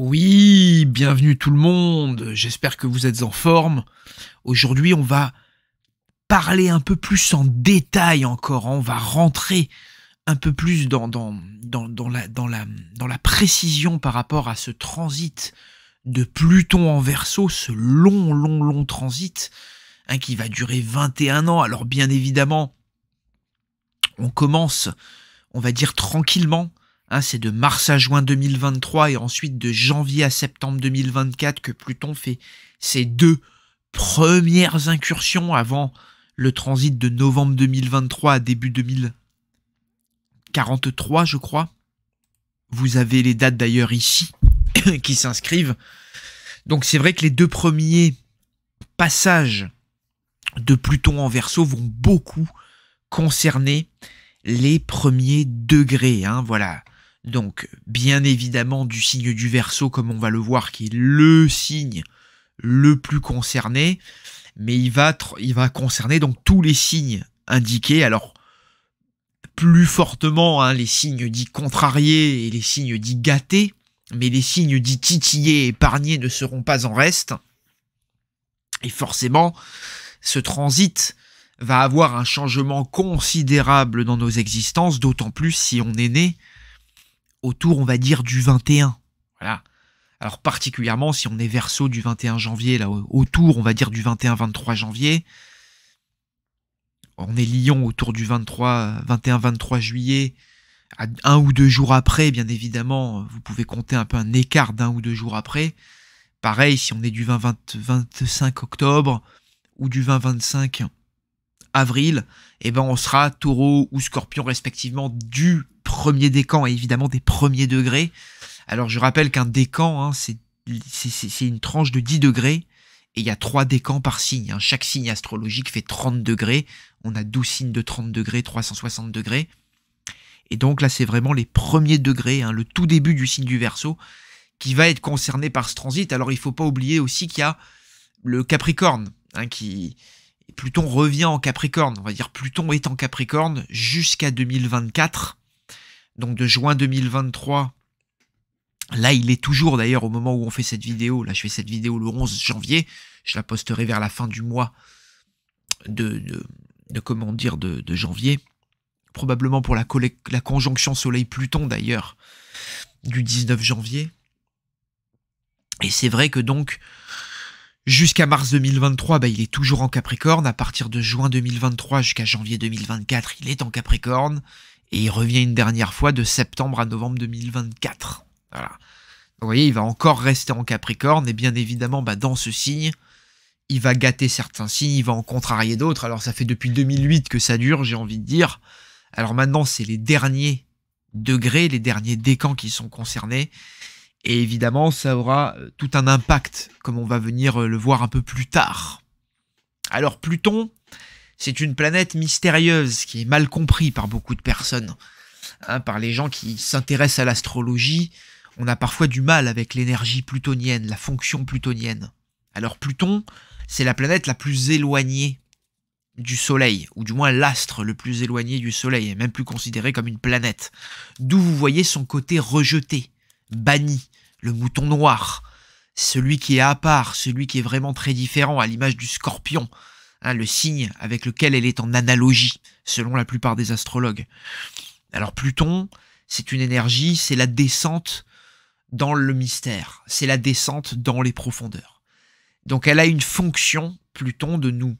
Oui, bienvenue tout le monde, j'espère que vous êtes en forme. Aujourd'hui on va parler un peu plus en détail encore, on va rentrer un peu plus dans, dans, la, précision par rapport à ce transit de Pluton en verso, ce long, long, long transit hein, qui va durer 21 ans. Alors bien évidemment, on commence, on va dire tranquillement, Hein, c'est de mars à juin 2023 et ensuite de janvier à septembre 2024 que Pluton fait ses deux premières incursions avant le transit de novembre 2023 à début 2043, je crois. Vous avez les dates d'ailleurs ici qui s'inscrivent. Donc c'est vrai que les deux premiers passages de Pluton en verso vont beaucoup concerner les premiers degrés. Hein, voilà, donc, bien évidemment, du signe du verso, comme on va le voir, qui est le signe le plus concerné, mais il va, concerner donc tous les signes indiqués. Alors, plus fortement hein, les signes dits contrariés et les signes dits gâtés, mais les signes dits titillés épargnés ne seront pas en reste. Et forcément, ce transit va avoir un changement considérable dans nos existences, d'autant plus si on est né autour, on va dire, du 21. Voilà. Alors particulièrement si on est verso du 21 janvier, là, autour, on va dire, du 21-23 janvier. On est Lyon autour du 21-23 juillet. un ou deux jours après, bien évidemment, vous pouvez compter un peu un écart d'un ou deux jours après. Pareil, si on est du 20-25 octobre ou du 20-25 avril, eh ben on sera taureau ou scorpion respectivement du Premier décan et évidemment des premiers degrés. Alors je rappelle qu'un décan, hein, c'est une tranche de 10 degrés et il y a trois décans par signe. Hein. Chaque signe astrologique fait 30 degrés. On a 12 signes de 30 degrés, 360 degrés. Et donc là, c'est vraiment les premiers degrés, hein, le tout début du signe du verso qui va être concerné par ce transit. Alors il ne faut pas oublier aussi qu'il y a le Capricorne, qui Pluton revient en Capricorne. On va dire Pluton est en Capricorne jusqu'à 2024 donc de juin 2023. Là, il est toujours d'ailleurs au moment où on fait cette vidéo. Là, je fais cette vidéo le 11 janvier. Je la posterai vers la fin du mois de, de, comment dire de, de, janvier. Probablement pour la, la conjonction Soleil-Pluton d'ailleurs du 19 janvier. Et c'est vrai que donc, jusqu'à mars 2023, bah, il est toujours en Capricorne. À partir de juin 2023 jusqu'à janvier 2024, il est en Capricorne et il revient une dernière fois de septembre à novembre 2024. Voilà. vous voyez, il va encore rester en Capricorne, et bien évidemment, bah, dans ce signe, il va gâter certains signes, il va en contrarier d'autres. Alors ça fait depuis 2008 que ça dure, j'ai envie de dire. Alors maintenant, c'est les derniers degrés, les derniers décans qui sont concernés. Et évidemment, ça aura euh, tout un impact, comme on va venir euh, le voir un peu plus tard. Alors Pluton, c'est une planète mystérieuse qui est mal comprise par beaucoup de personnes. Hein, par les gens qui s'intéressent à l'astrologie, on a parfois du mal avec l'énergie plutonienne, la fonction plutonienne. Alors Pluton, c'est la planète la plus éloignée du Soleil, ou du moins l'astre le plus éloigné du Soleil, et même plus considéré comme une planète. D'où vous voyez son côté rejeté, banni, le mouton noir, celui qui est à part, celui qui est vraiment très différent, à l'image du scorpion, Hein, le signe avec lequel elle est en analogie, selon la plupart des astrologues. Alors Pluton, c'est une énergie, c'est la descente dans le mystère, c'est la descente dans les profondeurs. Donc elle a une fonction, Pluton, de nous.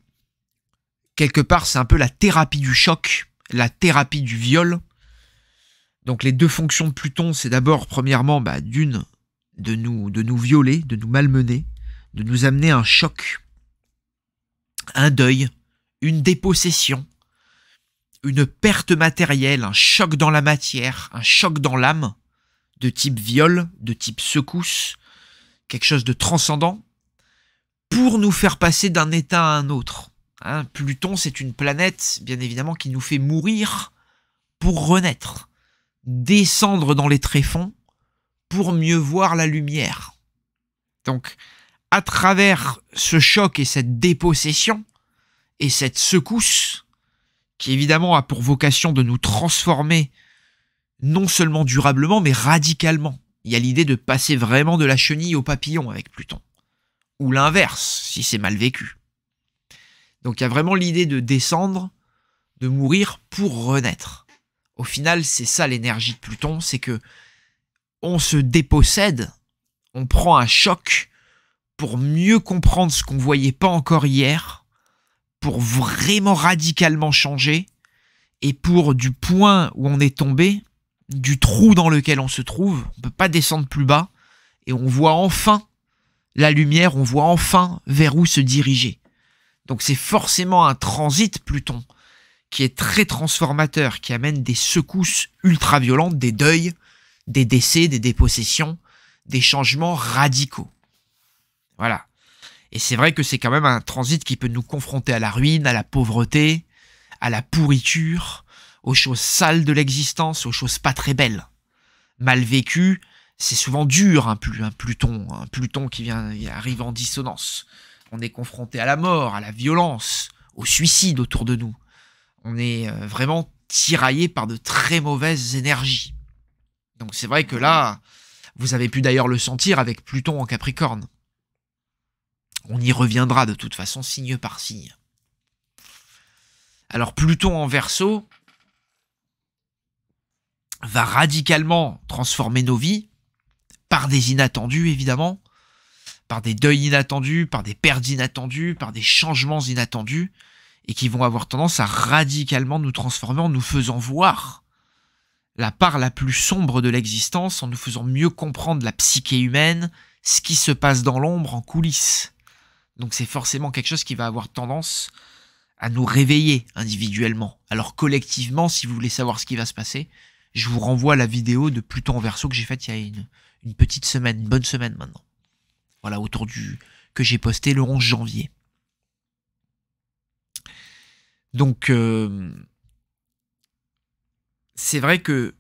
Quelque part, c'est un peu la thérapie du choc, la thérapie du viol. Donc les deux fonctions de Pluton, c'est d'abord, premièrement, bah, d'une, de nous, de nous violer, de nous malmener, de nous amener un choc un deuil, une dépossession, une perte matérielle, un choc dans la matière, un choc dans l'âme, de type viol, de type secousse, quelque chose de transcendant, pour nous faire passer d'un état à un autre. Hein, Pluton, c'est une planète, bien évidemment, qui nous fait mourir pour renaître, descendre dans les tréfonds pour mieux voir la lumière. Donc, à travers ce choc et cette dépossession et cette secousse, qui évidemment a pour vocation de nous transformer non seulement durablement, mais radicalement. Il y a l'idée de passer vraiment de la chenille au papillon avec Pluton, ou l'inverse, si c'est mal vécu. Donc il y a vraiment l'idée de descendre, de mourir pour renaître. Au final, c'est ça l'énergie de Pluton, c'est que on se dépossède, on prend un choc, pour mieux comprendre ce qu'on voyait pas encore hier, pour vraiment radicalement changer, et pour du point où on est tombé, du trou dans lequel on se trouve, on peut pas descendre plus bas, et on voit enfin la lumière, on voit enfin vers où se diriger. Donc c'est forcément un transit Pluton qui est très transformateur, qui amène des secousses ultra violentes, des deuils, des décès, des dépossessions, des changements radicaux. Voilà. Et c'est vrai que c'est quand même un transit qui peut nous confronter à la ruine, à la pauvreté, à la pourriture, aux choses sales de l'existence, aux choses pas très belles. Mal vécu, c'est souvent dur, un, Pluton, un Pluton qui vient arrive en dissonance. On est confronté à la mort, à la violence, au suicide autour de nous. On est euh, vraiment tiraillé par de très mauvaises énergies. Donc c'est vrai que là, vous avez pu d'ailleurs le sentir avec Pluton en Capricorne. On y reviendra de toute façon, signe par signe. Alors Pluton en verso va radicalement transformer nos vies, par des inattendus évidemment, par des deuils inattendus, par des pertes inattendues, par des changements inattendus, et qui vont avoir tendance à radicalement nous transformer en nous faisant voir la part la plus sombre de l'existence, en nous faisant mieux comprendre la psyché humaine, ce qui se passe dans l'ombre en coulisses. Donc c'est forcément quelque chose qui va avoir tendance à nous réveiller individuellement. Alors collectivement, si vous voulez savoir ce qui va se passer, je vous renvoie la vidéo de Pluton en verso que j'ai faite il y a une, petite semaine, une bonne semaine maintenant. Voilà, autour du... que j'ai posté le 11 janvier. Donc, euh, c'est vrai que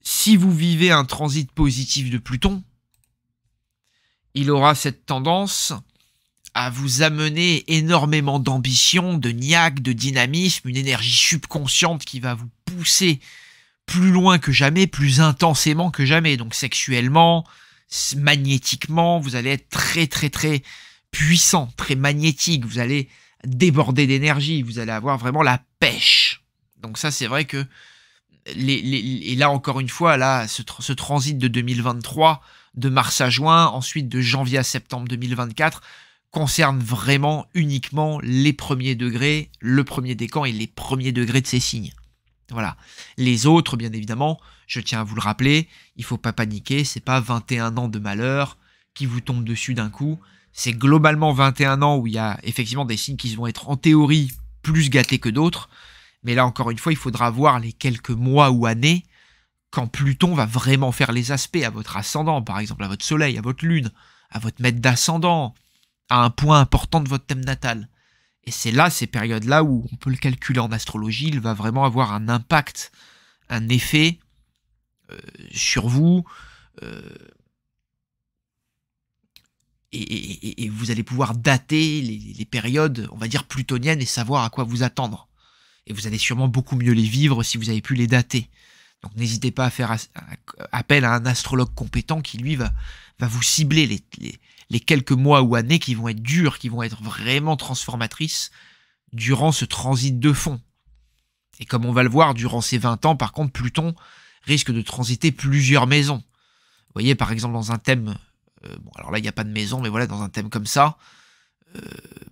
si vous vivez un transit positif de Pluton, il aura cette tendance à vous amener énormément d'ambition, de niaque, de dynamisme, une énergie subconsciente qui va vous pousser plus loin que jamais, plus intensément que jamais. Donc sexuellement, magnétiquement, vous allez être très très très puissant, très magnétique, vous allez déborder d'énergie, vous allez avoir vraiment la pêche. Donc ça c'est vrai que et là encore une fois, là, ce transit de 2023 de mars à juin, ensuite de janvier à septembre 2024, concerne vraiment uniquement les premiers degrés, le premier décan et les premiers degrés de ces signes. Voilà. Les autres, bien évidemment, je tiens à vous le rappeler, il faut pas paniquer, c'est pas 21 ans de malheur qui vous tombe dessus d'un coup. C'est globalement 21 ans où il y a effectivement des signes qui vont être en théorie plus gâtés que d'autres. Mais là, encore une fois, il faudra voir les quelques mois ou années quand Pluton va vraiment faire les aspects à votre ascendant, par exemple à votre soleil, à votre lune, à votre maître d'ascendant, à un point important de votre thème natal. Et c'est là, ces périodes-là, où on peut le calculer en astrologie, il va vraiment avoir un impact, un effet euh, sur vous. Euh, et, vous allez pouvoir dater les, périodes, on va dire, plutoniennes et savoir à quoi vous attendre. Et vous allez sûrement beaucoup mieux les vivre si vous avez pu les dater. Donc n'hésitez pas à faire appel à un astrologue compétent qui, lui, va, va vous cibler les, les, quelques mois ou années qui vont être durs, qui vont être vraiment transformatrices durant ce transit de fond. Et comme on va le voir, durant ces 20 ans, par contre, Pluton risque de transiter plusieurs maisons. Vous voyez, par exemple, dans un thème, euh, bon, alors là, il n'y a pas de maison, mais voilà, dans un thème comme ça, euh,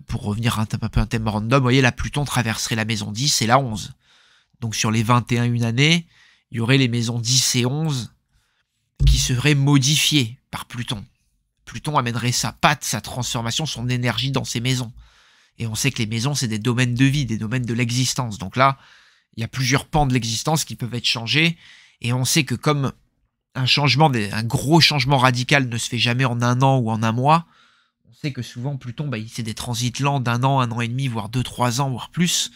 pour revenir à un, thème, un peu un thème random, vous voyez, là, Pluton traverserait la maison 10 et la 11. Donc sur les 21 une année, il y aurait les maisons 10 et 11 qui seraient modifiées par Pluton. Pluton amènerait sa patte, sa transformation, son énergie dans ces maisons. Et on sait que les maisons, c'est des domaines de vie, des domaines de l'existence. Donc là, il y a plusieurs pans de l'existence qui peuvent être changés. Et on sait que comme un changement, un gros changement radical ne se fait jamais en un an ou en un mois, on sait que souvent Pluton, bah, c'est des transits lents d'un an, un an et demi, voire deux, trois ans, voire plus,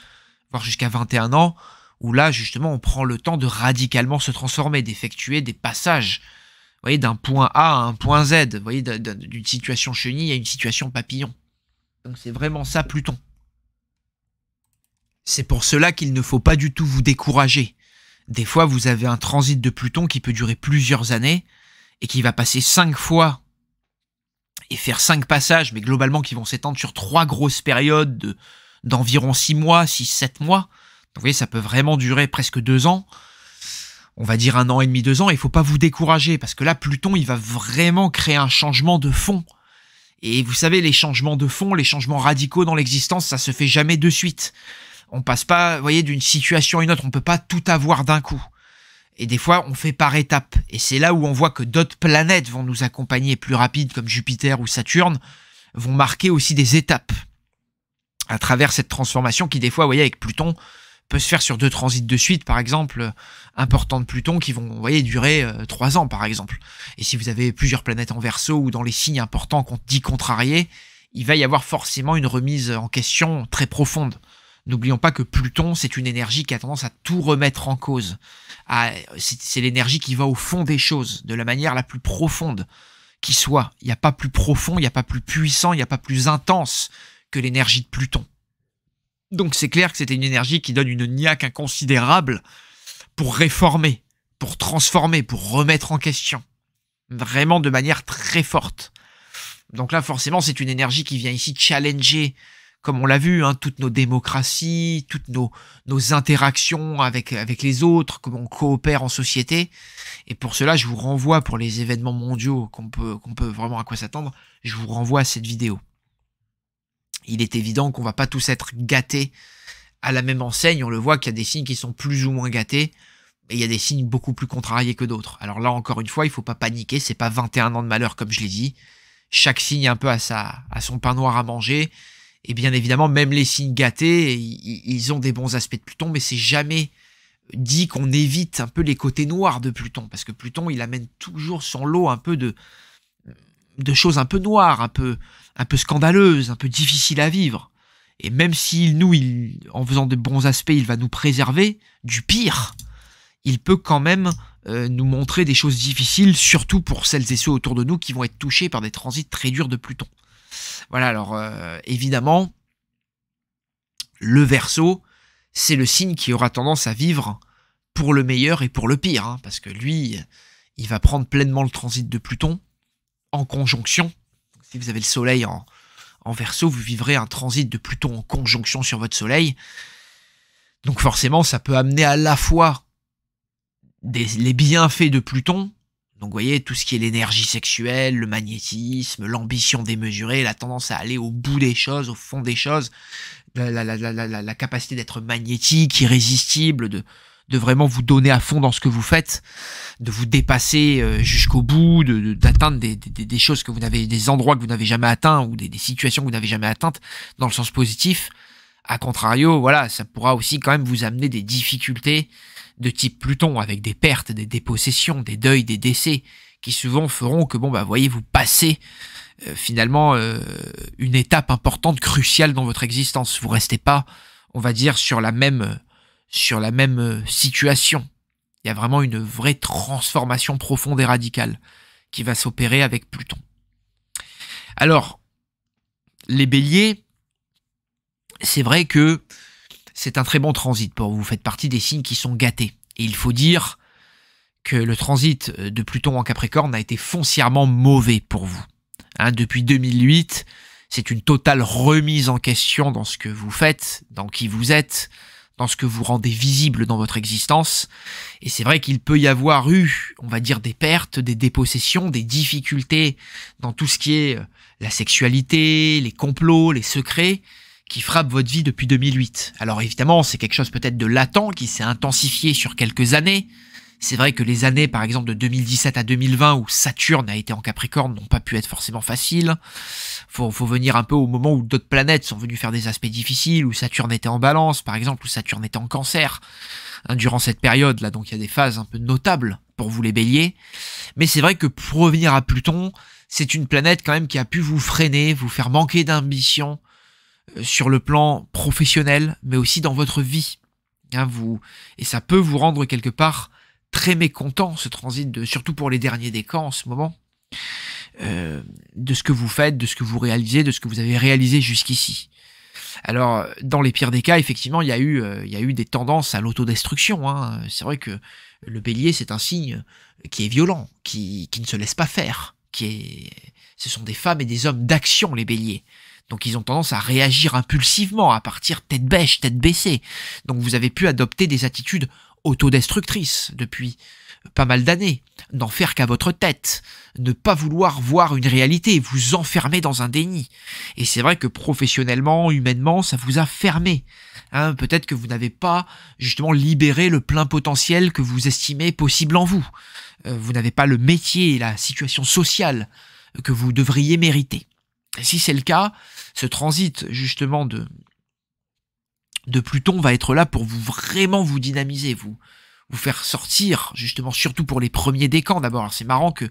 voire jusqu'à 21 ans où là justement on prend le temps de radicalement se transformer, d'effectuer des passages, vous voyez, d'un point A à un point Z, voyez, d'une situation chenille à une situation papillon. Donc c'est vraiment ça Pluton. C'est pour cela qu'il ne faut pas du tout vous décourager. Des fois, vous avez un transit de Pluton qui peut durer plusieurs années et qui va passer cinq fois et faire cinq passages, mais globalement qui vont s'étendre sur trois grosses périodes d'environ six mois, six, sept mois vous voyez, ça peut vraiment durer presque deux ans. On va dire un an et demi, deux ans. Il faut pas vous décourager parce que là, Pluton, il va vraiment créer un changement de fond. Et vous savez, les changements de fond, les changements radicaux dans l'existence, ça se fait jamais de suite. On passe pas, vous voyez, d'une situation à une autre. On peut pas tout avoir d'un coup. Et des fois, on fait par étapes. Et c'est là où on voit que d'autres planètes vont nous accompagner plus rapides, comme Jupiter ou Saturne, vont marquer aussi des étapes à travers cette transformation qui, des fois, vous voyez, avec Pluton, peut se faire sur deux transits de suite, par exemple, importants de Pluton qui vont, vous durer euh, trois ans, par exemple. Et si vous avez plusieurs planètes en verso ou dans les signes importants qu'on dit contrariés, il va y avoir forcément une remise en question très profonde. N'oublions pas que Pluton, c'est une énergie qui a tendance à tout remettre en cause. C'est l'énergie qui va au fond des choses, de la manière la plus profonde qui soit. Il n'y a pas plus profond, il n'y a pas plus puissant, il n'y a pas plus intense que l'énergie de Pluton. Donc c'est clair que c'était une énergie qui donne une niaque inconsidérable pour réformer, pour transformer, pour remettre en question. Vraiment de manière très forte. Donc là, forcément, c'est une énergie qui vient ici challenger, comme on l'a vu, hein, toutes nos démocraties, toutes nos, nos interactions avec, avec les autres, comment on coopère en société. Et pour cela, je vous renvoie, pour les événements mondiaux qu'on peut, qu'on peut vraiment à quoi s'attendre, je vous renvoie à cette vidéo il est évident qu'on va pas tous être gâtés à la même enseigne. On le voit qu'il y a des signes qui sont plus ou moins gâtés et il y a des signes beaucoup plus contrariés que d'autres. Alors là, encore une fois, il faut pas paniquer. C'est pas 21 ans de malheur comme je l'ai dit. Chaque signe un peu à sa, à son pain noir à manger. Et bien évidemment, même les signes gâtés, ils ont des bons aspects de Pluton, mais c'est jamais dit qu'on évite un peu les côtés noirs de Pluton, parce que Pluton, il amène toujours son lot un peu de, de choses un peu noires, un peu, un peu scandaleuse, un peu difficile à vivre. Et même s'il nous, en faisant de bons aspects, il va nous préserver du pire, il peut quand même euh, nous montrer des choses difficiles, surtout pour celles et ceux autour de nous qui vont être touchés par des transits très durs de Pluton. Voilà, alors euh, évidemment, le verso, c'est le signe qui aura tendance à vivre pour le meilleur et pour le pire, hein, parce que lui, il va prendre pleinement le transit de Pluton en conjonction si vous avez le soleil en, en verso, vous vivrez un transit de Pluton en conjonction sur votre soleil. Donc forcément, ça peut amener à la fois les bienfaits de Pluton, donc voyez, tout ce qui est l'énergie sexuelle, le magnétisme, l'ambition démesurée, la tendance à aller au bout des choses, au fond des choses, la, la capacité d'être magnétique, irrésistible, de, de vraiment vous donner à fond dans ce que vous faites, de vous dépasser euh, jusqu'au bout, d'atteindre des, choses que vous n'avez, des endroits que vous n'avez jamais atteints ou des, situations que vous n'avez jamais atteintes dans le sens positif. A contrario, voilà, ça pourra aussi quand même vous amener des difficultés de type Pluton avec des pertes, des dépossessions, des deuils, des décès qui souvent feront que bon bah voyez vous passez euh, finalement euh, une étape importante cruciale dans votre existence. Vous restez pas, on va dire sur la même sur la même euh, situation. Il y a vraiment une vraie transformation profonde et radicale qui va s'opérer avec Pluton. Alors, les béliers, c'est vrai que c'est un très bon transit pour vous. Vous faites partie des signes qui sont gâtés. Et il faut dire que le transit euh, de Pluton en Capricorne a été foncièrement mauvais pour vous. Hein, depuis 2008, c'est une totale remise en question dans ce que vous faites, dans qui vous êtes, dans ce que vous rendez visible dans votre existence. Et c'est vrai qu'il peut y avoir eu, on va dire, des pertes, des dépossessions, des difficultés dans tout ce qui est euh, la sexualité, les complots, les secrets qui frappent votre vie depuis 2008. Alors évidemment, c'est quelque chose peut-être de latent qui s'est intensifié sur quelques années, c'est vrai que les années, par exemple, de 2017 à 2020, où Saturne a été en Capricorne, n'ont pas pu être forcément faciles. Faut, faut venir un peu au moment où d'autres planètes sont venues faire des aspects difficiles, où Saturne était en balance, par exemple, où Saturne était en cancer, hein, durant cette période-là. Donc il y a des phases un peu notables pour vous les béliers. Mais c'est vrai que pour revenir à Pluton, c'est une planète quand même qui a pu vous freiner, vous faire manquer d'ambition euh, sur le plan professionnel, mais aussi dans votre vie. Hein, vous, et ça peut vous rendre quelque part très mécontent, ce transit, de, surtout pour les derniers des en ce moment, euh, de ce que vous faites, de ce que vous réalisez, de ce que vous avez réalisé jusqu'ici. Alors, dans les pires des cas, effectivement, il y a eu, euh, il y a eu des tendances à l'autodestruction. Hein. C'est vrai que le bélier, c'est un signe qui est violent, qui, qui ne se laisse pas faire, qui est... Ce sont des femmes et des hommes d'action, les béliers. Donc ils ont tendance à réagir impulsivement, à partir tête bêche, tête baissée. Donc vous avez pu adopter des attitudes autodestructrice depuis pas mal d'années, n'en faire qu'à votre tête, ne pas vouloir voir une réalité, vous enfermer dans un déni. Et c'est vrai que professionnellement, humainement, ça vous a fermé. Hein, Peut-être que vous n'avez pas justement libéré le plein potentiel que vous estimez possible en vous. Euh, vous n'avez pas le métier et la situation sociale que vous devriez mériter. si c'est le cas, ce transit justement de, de Pluton va être là pour vous vraiment vous dynamiser, vous vous faire sortir, justement, surtout pour les premiers décans d'abord. C'est marrant que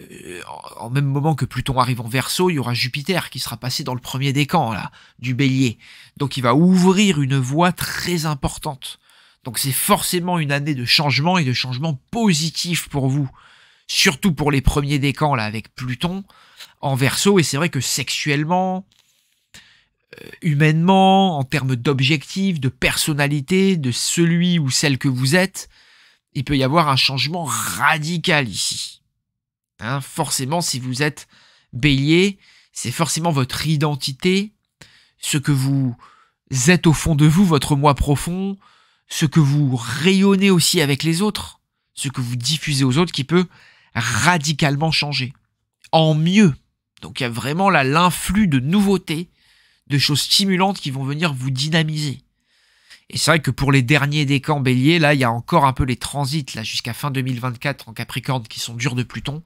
euh, en même moment que Pluton arrive en verso, il y aura Jupiter qui sera passé dans le premier décan là, du bélier. Donc il va ouvrir une voie très importante. Donc c'est forcément une année de changement et de changement positif pour vous. Surtout pour les premiers décans là avec Pluton en verso. Et c'est vrai que sexuellement, euh, humainement, en termes d'objectifs, de personnalité, de celui ou celle que vous êtes, il peut y avoir un changement radical ici. Hein, forcément, si vous êtes bélier, c'est forcément votre identité, ce que vous êtes au fond de vous, votre moi profond, ce que vous rayonnez aussi avec les autres, ce que vous diffusez aux autres qui peut radicalement changer. En mieux. Donc il y a vraiment là l'influx de nouveautés de choses stimulantes qui vont venir vous dynamiser. Et c'est vrai que pour les derniers décans bélier, là, il y a encore un peu les transits, là, jusqu'à fin 2024 en Capricorne qui sont durs de Pluton.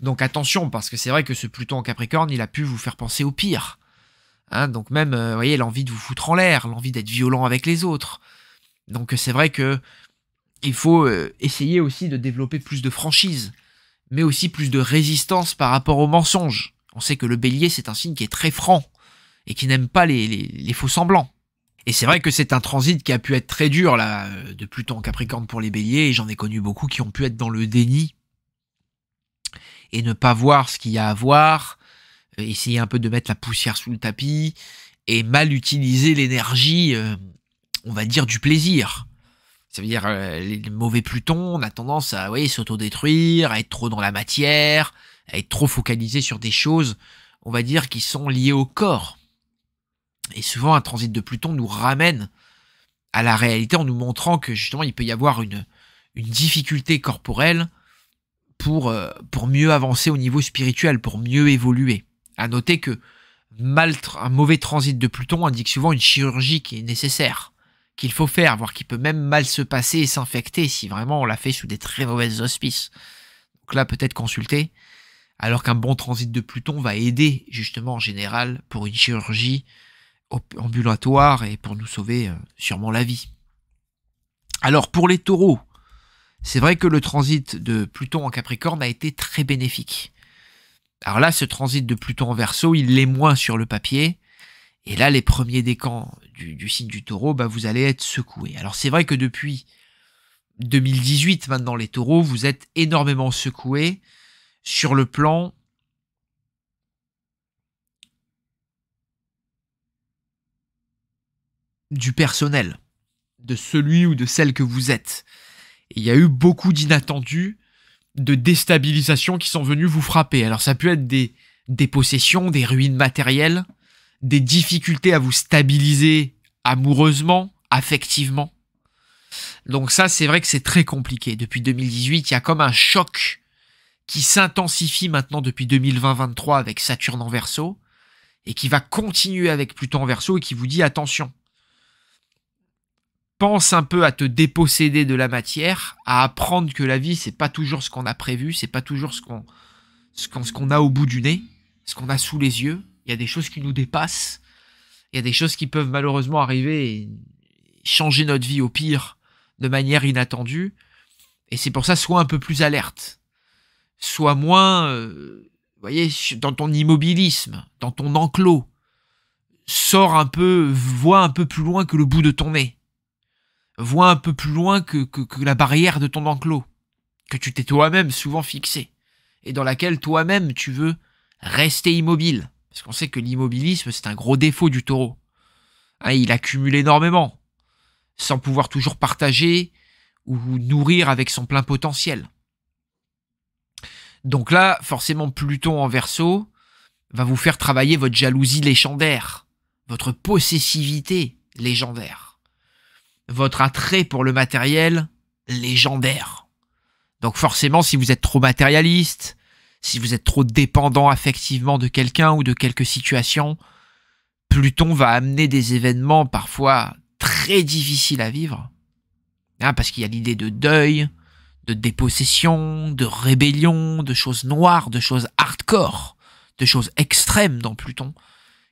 Donc attention, parce que c'est vrai que ce Pluton en Capricorne, il a pu vous faire penser au pire. Hein, donc même, euh, voyez, l'envie de vous foutre en l'air, l'envie d'être violent avec les autres. Donc c'est vrai que il faut euh, essayer aussi de développer plus de franchise, mais aussi plus de résistance par rapport aux mensonges. On sait que le bélier, c'est un signe qui est très franc et qui n'aime pas les, faux semblants. Et c'est vrai que c'est un transit qui a pu être très dur, là, euh, de Pluton en Capricorne pour les béliers, et j'en ai connu beaucoup qui ont pu être dans le déni et ne pas voir ce qu'il y a à voir, euh, essayer un peu de mettre la poussière sous le tapis, et mal utiliser l'énergie, euh, on va dire, du plaisir. Ça veut dire, euh, les mauvais Pluton on a tendance à oui, s'autodétruire, à être trop dans la matière, à être trop focalisé sur des choses, on va dire, qui sont liées au corps et souvent, un transit de Pluton nous ramène à la réalité en nous montrant que justement, il peut y avoir une, une difficulté corporelle pour, euh, pour mieux avancer au niveau spirituel, pour mieux évoluer. À noter que un mauvais transit de Pluton indique souvent une chirurgie qui est nécessaire, qu'il faut faire, voire qui peut même mal se passer et s'infecter si vraiment on l'a fait sous des très mauvais auspices. Donc là, peut-être consulter. Alors qu'un bon transit de Pluton va aider justement en général pour une chirurgie ambulatoire et pour nous sauver euh, sûrement la vie. Alors pour les taureaux, c'est vrai que le transit de Pluton en Capricorne a été très bénéfique. Alors là, ce transit de Pluton en Verseau, il l'est moins sur le papier. Et là, les premiers décans du, du signe du taureau, bah, vous allez être secoués. Alors c'est vrai que depuis 2018, maintenant les taureaux, vous êtes énormément secoués sur le plan du personnel, de celui ou de celle que vous êtes. il y a eu beaucoup d'inattendus, de déstabilisations qui sont venues vous frapper. Alors ça peut être des, des possessions, des ruines matérielles, des difficultés à vous stabiliser amoureusement, affectivement. Donc ça, c'est vrai que c'est très compliqué. Depuis 2018, il y a comme un choc qui s'intensifie maintenant depuis 2020 avec Saturne en verso et qui va continuer avec Pluton en verso et qui vous dit attention, pense un peu à te déposséder de la matière, à apprendre que la vie c'est pas toujours ce qu'on a prévu, c'est pas toujours ce qu'on ce qu'on a au bout du nez, ce qu'on a sous les yeux. Il y a des choses qui nous dépassent, il y a des choses qui peuvent malheureusement arriver et changer notre vie au pire de manière inattendue. Et c'est pour ça, sois un peu plus alerte, sois moins, euh, voyez, dans ton immobilisme, dans ton enclos. Sors un peu, vois un peu plus loin que le bout de ton nez voit un peu plus loin que, la barrière de ton enclos, que tu t'es toi-même souvent fixé, et dans laquelle toi-même tu veux rester immobile. Parce qu'on sait que l'immobilisme, c'est un gros défaut du taureau. Hein, il accumule énormément, sans pouvoir toujours partager ou nourrir avec son plein potentiel. Donc là, forcément, Pluton en verso va vous faire travailler votre jalousie légendaire, votre possessivité légendaire votre attrait pour le matériel légendaire. Donc forcément, si vous êtes trop matérialiste, si vous êtes trop dépendant affectivement de quelqu'un ou de quelques situations, Pluton va amener des événements parfois très difficiles à vivre. Hein, parce qu'il y a l'idée de deuil, de dépossession, de rébellion, de choses noires, de choses hardcore, de choses extrêmes dans Pluton,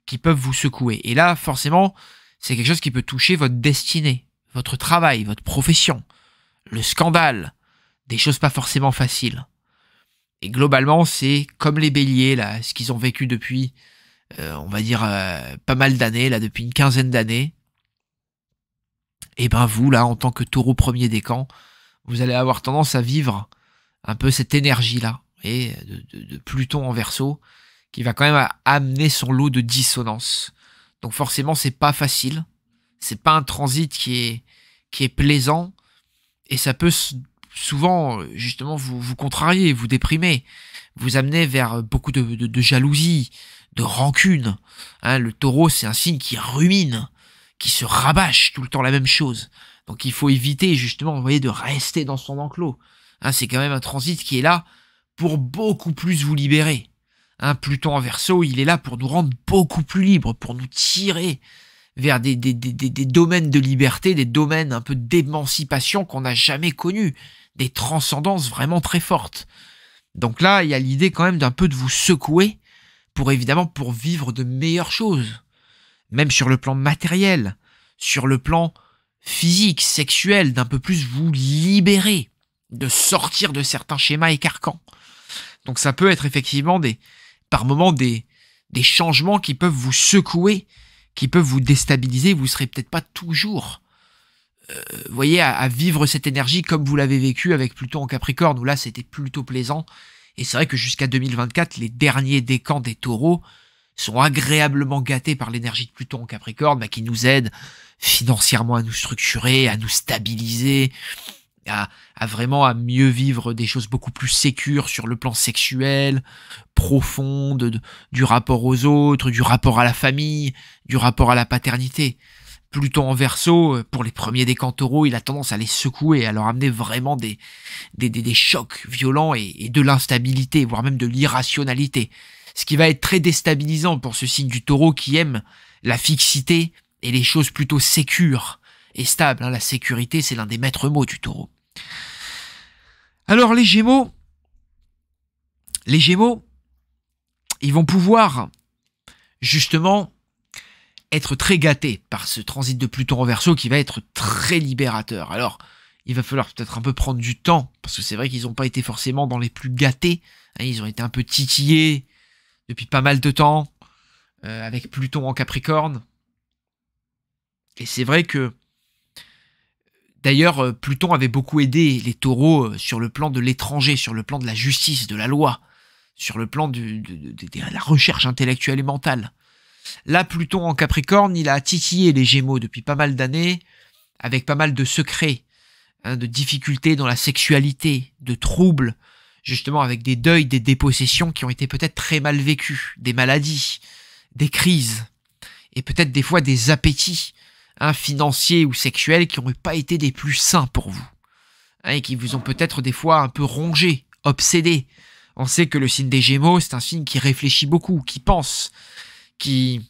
qui peuvent vous secouer. Et là, forcément, c'est quelque chose qui peut toucher votre destinée, votre travail, votre profession, le scandale, des choses pas forcément faciles. Et globalement, c'est comme les béliers, là, ce qu'ils ont vécu depuis, euh, on va dire, euh, pas mal d'années, là, depuis une quinzaine d'années. Et ben vous, là, en tant que taureau premier des camps, vous allez avoir tendance à vivre un peu cette énergie-là, et de, de, Pluton en verso, qui va quand même amener son lot de dissonance. Donc forcément, c'est pas facile. C'est pas un transit qui est, qui est plaisant et ça peut souvent justement vous, vous contrarier, vous déprimer, vous amener vers beaucoup de, de, jalousie, de rancune. Hein, le taureau, c'est un signe qui ruine, qui se rabâche tout le temps la même chose. Donc il faut éviter justement, vous voyez, de rester dans son enclos. Hein, c'est quand même un transit qui est là pour beaucoup plus vous libérer. Hein, Pluton en verso, il est là pour nous rendre beaucoup plus libres, pour nous tirer vers des, des domaines de liberté, des domaines un peu d'émancipation qu'on n'a jamais connus, des transcendances vraiment très fortes. Donc là, il y a l'idée quand même d'un peu de vous secouer pour évidemment pour vivre de meilleures choses, même sur le plan matériel, sur le plan physique, sexuel, d'un peu plus vous libérer, de sortir de certains schémas écarquants. Donc ça peut être effectivement des, par moments des, des changements qui peuvent vous secouer qui peuvent vous déstabiliser. Vous serez peut-être pas toujours, euh, voyez, à, vivre cette énergie comme vous l'avez vécu avec Pluton en Capricorne, où là c'était plutôt plaisant. Et c'est vrai que jusqu'à 2024, les derniers décans des taureaux sont agréablement gâtés par l'énergie de Pluton en Capricorne, bah, qui nous aide financièrement à nous structurer, à nous stabiliser, à, vraiment à mieux vivre des choses beaucoup plus sécures sur le plan sexuel, profond, du rapport aux autres, du rapport à la famille, du rapport à la paternité. plutôt en verso, euh, pour les premiers des taureaux, il a tendance à les secouer, à leur amener vraiment des, des, des, chocs violents et, et de l'instabilité, voire même de l'irrationalité. Ce qui va être très déstabilisant pour ce signe du taureau qui aime la fixité et les choses plutôt sécures et stables. Hein. La sécurité, c'est l'un des maîtres mots du taureau. Alors les Gémeaux, les Gémeaux, ils vont pouvoir justement être très gâtés par ce transit de Pluton en verso qui va être très libérateur. Alors, il va falloir peut-être un peu prendre du temps, parce que c'est vrai qu'ils n'ont pas été forcément dans les plus gâtés. Hein, ils ont été un peu titillés depuis pas mal de temps, euh, avec Pluton en Capricorne. Et c'est vrai que D'ailleurs, euh, Pluton avait beaucoup aidé les taureaux euh, sur le plan de l'étranger, sur le plan de la justice, de la loi, sur le plan de, la recherche intellectuelle et mentale. Là, Pluton en Capricorne, il a titillé les Gémeaux depuis pas mal d'années, avec pas mal de secrets, hein, de difficultés dans la sexualité, de troubles, justement avec des deuils, des dépossessions qui ont été peut-être très mal vécues, des maladies, des crises, et peut-être des fois des appétits financiers ou sexuels qui n'ont pas été des plus sains pour vous. Hein, et qui vous ont peut-être des fois un peu rongé, obsédé. On sait que le signe des Gémeaux, c'est un signe qui réfléchit beaucoup, qui pense, qui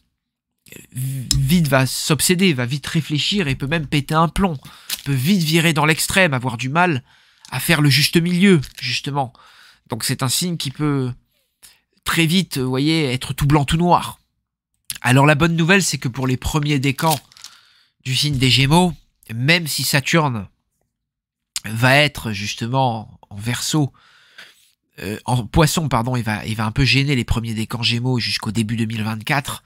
vite va s'obséder, va vite réfléchir et peut même péter un plomb, peut vite virer dans l'extrême, avoir du mal à faire le juste milieu, justement. Donc c'est un signe qui peut très vite, vous voyez, être tout blanc, tout noir. Alors la bonne nouvelle, c'est que pour les premiers décans du signe des Gémeaux, même si Saturne va être justement en verso, euh, en poisson, pardon, il va, il va un peu gêner les premiers décans Gémeaux jusqu'au début 2024.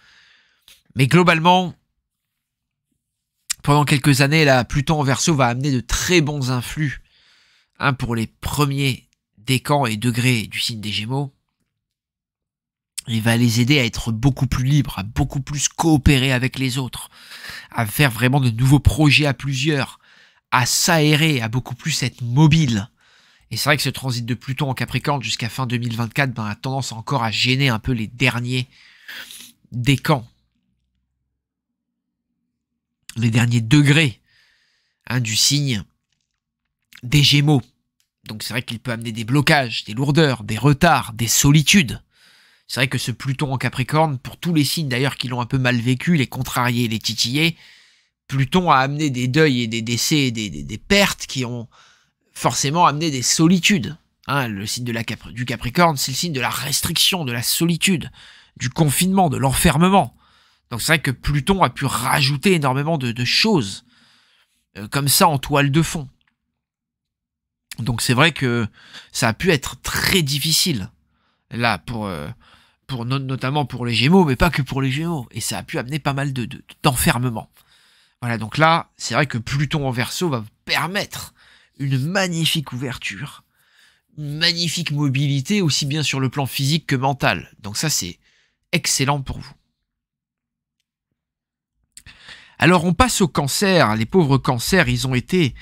Mais globalement, pendant quelques années, là, Pluton en verso va amener de très bons influx hein, pour les premiers décans et degrés du signe des Gémeaux il va les aider à être beaucoup plus libres, à beaucoup plus coopérer avec les autres, à faire vraiment de nouveaux projets à plusieurs, à s'aérer, à beaucoup plus être mobile. Et c'est vrai que ce transit de Pluton en Capricorne jusqu'à fin 2024 ben, a tendance encore à gêner un peu les derniers des camps. Les derniers degrés hein, du signe des Gémeaux. Donc c'est vrai qu'il peut amener des blocages, des lourdeurs, des retards, des solitudes. C'est vrai que ce Pluton en Capricorne, pour tous les signes d'ailleurs qui l'ont un peu mal vécu, les contrariés, les titillés, Pluton a amené des deuils et des décès, et des, pertes qui ont forcément amené des solitudes. Hein. le signe du Capricorne, c'est le signe de la restriction, de la solitude, du confinement, de l'enfermement. Donc c'est vrai que Pluton a pu rajouter énormément de, choses euh, comme ça en toile de fond. Donc c'est vrai que ça a pu être très difficile là pour euh, notamment pour les Gémeaux, mais pas que pour les Gémeaux. Et ça a pu amener pas mal d'enfermements. De, d'enfermement. voilà, donc là, c'est vrai que Pluton en verso va permettre une magnifique ouverture, une magnifique mobilité, aussi bien sur le plan physique que mental. Donc ça, c'est excellent pour vous. Alors on passe au cancer. Les pauvres cancers, ils ont été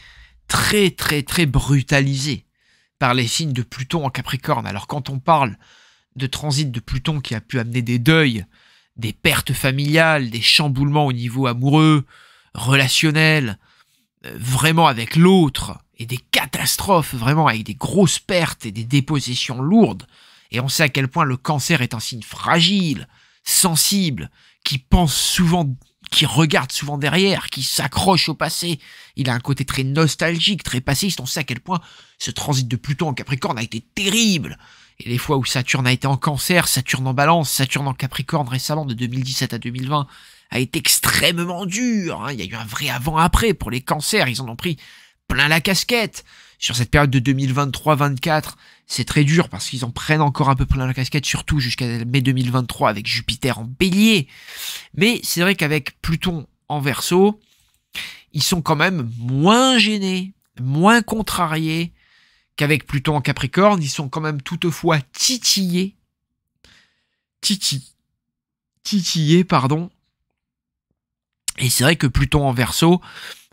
très très très brutalisés par les signes de Pluton en Capricorne. Alors quand on parle de transit de Pluton qui a pu amener des deuils, des pertes familiales, des chamboulements au niveau amoureux, relationnel, euh, vraiment avec l'autre, et des catastrophes, vraiment avec des grosses pertes et des dépositions lourdes. Et on sait à quel point le cancer est un signe fragile, sensible, qui pense souvent, qui regarde souvent derrière, qui s'accroche au passé. Il a un côté très nostalgique, très passiste. On sait à quel point ce transit de Pluton en Capricorne a été terrible les fois où Saturne a été en cancer, Saturne en balance, Saturne en Capricorne récemment de 2017 à 2020 a été extrêmement dur. Hein. Il y a eu un vrai avant-après pour les cancers, ils en ont pris plein la casquette. Sur cette période de 2023-24, c'est très dur parce qu'ils en prennent encore un peu plein la casquette, surtout jusqu'à mai 2023 avec Jupiter en bélier. Mais c'est vrai qu'avec Pluton en verso, ils sont quand même moins gênés, moins contrariés, qu'avec Pluton en Capricorne, ils sont quand même toutefois titillés, titi, titillés, pardon. Et c'est vrai que Pluton en Verseau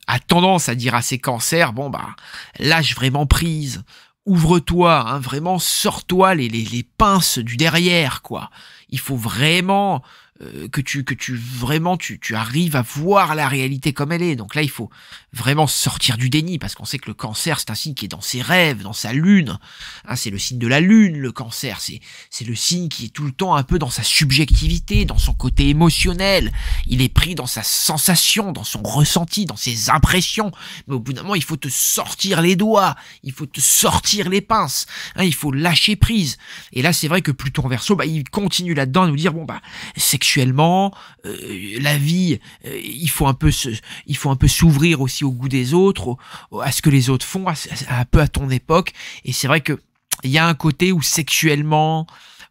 a tendance à dire à ses cancers, bon bah, lâche vraiment prise, ouvre-toi, hein, vraiment sors-toi les, les, les, pinces du derrière, quoi. Il faut vraiment euh, que tu que tu vraiment tu, tu arrives à voir la réalité comme elle est. Donc là, il faut vraiment sortir du déni parce qu'on sait que le cancer, c'est un signe qui est dans ses rêves, dans sa lune. Hein, c'est le signe de la lune, le cancer. C'est c'est le signe qui est tout le temps un peu dans sa subjectivité, dans son côté émotionnel. Il est pris dans sa sensation, dans son ressenti, dans ses impressions. Mais au bout d'un moment, il faut te sortir les doigts, il faut te sortir les pinces. Hein, il faut lâcher prise. Et là, c'est vrai que Pluton en Verseau, bah, il continue là-dedans à nous dire bon bah c'est Sexuellement, euh, la vie, euh, il faut un peu se, il faut un peu s'ouvrir aussi au goût des autres, à ce que les autres font, un peu à ton époque. Et c'est vrai que il y a un côté où sexuellement,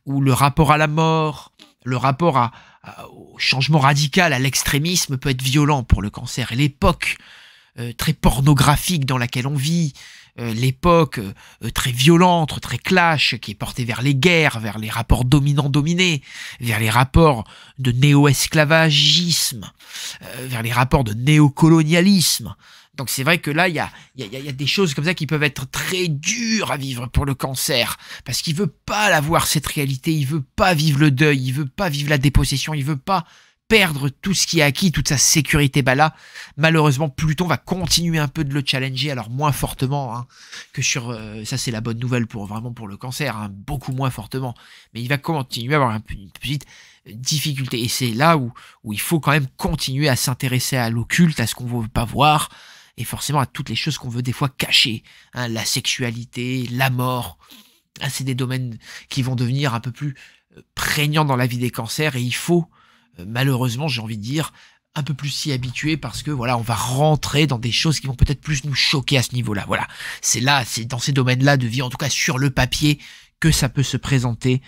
où le rapport à la mort, le rapport à, au changement radical, à l'extrémisme peut être violent pour le cancer. Et l'époque euh, très pornographique dans laquelle on vit, euh, l'époque euh, euh, très violente, très clash, qui est portée vers les guerres, vers les rapports dominants-dominés, vers les rapports de néo-esclavagisme, vers les rapports de néocolonialisme. Donc c'est vrai que là, il y a, y, a, y a, des choses comme ça qui peuvent être très dures à vivre pour le cancer, parce qu'il veut pas la cette réalité, il veut pas vivre le deuil, il veut pas vivre la dépossession, il veut pas perdre tout ce qui a acquis, toute sa sécurité. Bah là, malheureusement, Pluton va continuer un peu de le challenger, alors moins fortement hein, que sur. Euh, ça, c'est la bonne nouvelle pour vraiment pour le cancer, hein, beaucoup moins fortement. Mais il va continuer à avoir une petite euh, difficulté. Et c'est là où, où il faut quand même continuer à s'intéresser à l'occulte, à ce qu'on ne veut pas voir, et forcément à toutes les choses qu'on veut des fois cacher. Hein, la sexualité, la mort. Ah, c'est des domaines qui vont devenir un peu plus euh, prégnants dans la vie des cancers, et il faut euh, malheureusement, j'ai envie de dire, un peu plus s'y habituer parce que voilà, on va rentrer dans des choses qui vont peut-être plus nous choquer à ce niveau-là. Voilà, c'est là, c'est dans ces domaines-là de vie, en tout cas sur le papier, que ça peut se présenter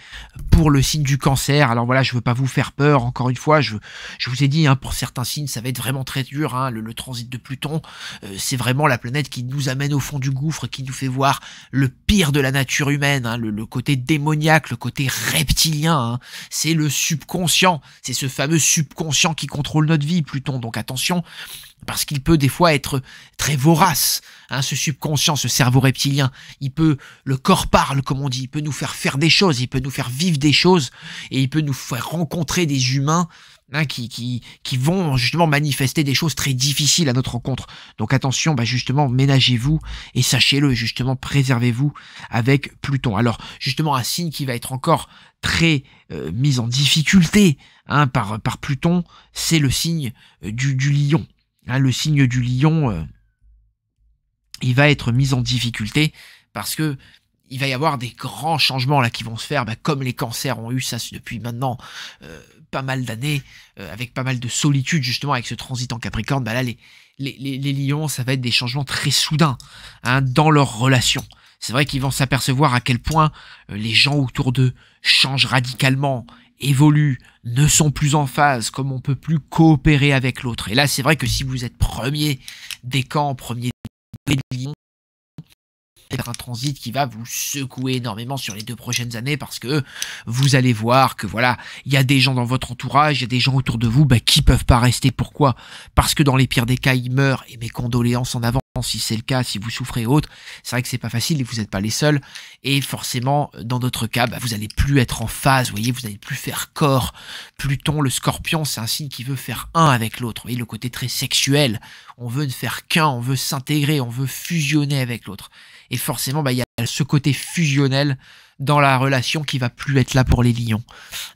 pour le signe du cancer. Alors voilà, je ne veux pas vous faire peur, encore une fois, je, je vous ai dit, hein, pour certains signes, ça va être vraiment très dur. Hein. le, transit de Pluton, euh, c'est vraiment la planète qui nous amène au fond du gouffre, qui nous fait voir le pire de la nature humaine, hein. le, le, côté démoniaque, le côté reptilien. c'est le subconscient, c'est ce fameux subconscient qui contrôle notre vie, Pluton. Donc attention, parce qu'il peut des fois être très vorace, hein, ce subconscient, ce cerveau reptilien. Il peut, le corps parle, comme on dit, il peut nous faire faire des choses, il peut nous faire vivre des choses, et il peut nous faire rencontrer des humains hein, qui, qui, qui, vont justement manifester des choses très difficiles à notre rencontre. Donc attention, bah, justement, ménagez-vous et sachez-le, justement, préservez-vous avec Pluton. Alors justement, un signe qui va être encore très euh, mis en difficulté hein, par, par Pluton, c'est le signe euh, du, du lion. Hein, le signe du lion, euh, il va être mis en difficulté parce que il va y avoir des grands changements là qui vont se faire, bah, comme les cancers ont eu ça depuis maintenant euh, pas mal d'années, euh, avec pas mal de solitude justement avec ce transit en Capricorne. Bah là, les, lions, ça va être des changements très soudains hein, dans leurs relations. C'est vrai qu'ils vont s'apercevoir à quel point les gens autour d'eux changent radicalement évoluent, ne sont plus en phase, comme on peut plus coopérer avec l'autre. Et là, c'est vrai que si vous êtes premier des camps, premier des un transit qui va vous secouer énormément sur les deux prochaines années parce que vous allez voir que voilà, il y a des gens dans votre entourage, il y a des gens autour de vous bah, qui peuvent pas rester. Pourquoi Parce que dans les pires des cas, ils meurent et mes condoléances en avant, si c'est le cas, si vous souffrez autre. C'est vrai que c'est pas facile et vous n'êtes pas les seuls. Et forcément, dans d'autres cas, bah, vous allez plus être en phase, vous voyez, vous n'allez plus faire corps. Pluton, le scorpion, c'est un signe qui veut faire un avec l'autre. Vous voyez, le côté très sexuel. On veut ne faire qu'un, on veut s'intégrer, on veut fusionner avec l'autre. Et forcément, bah, il y a ce côté fusionnel dans la relation qui va plus être là pour les lions.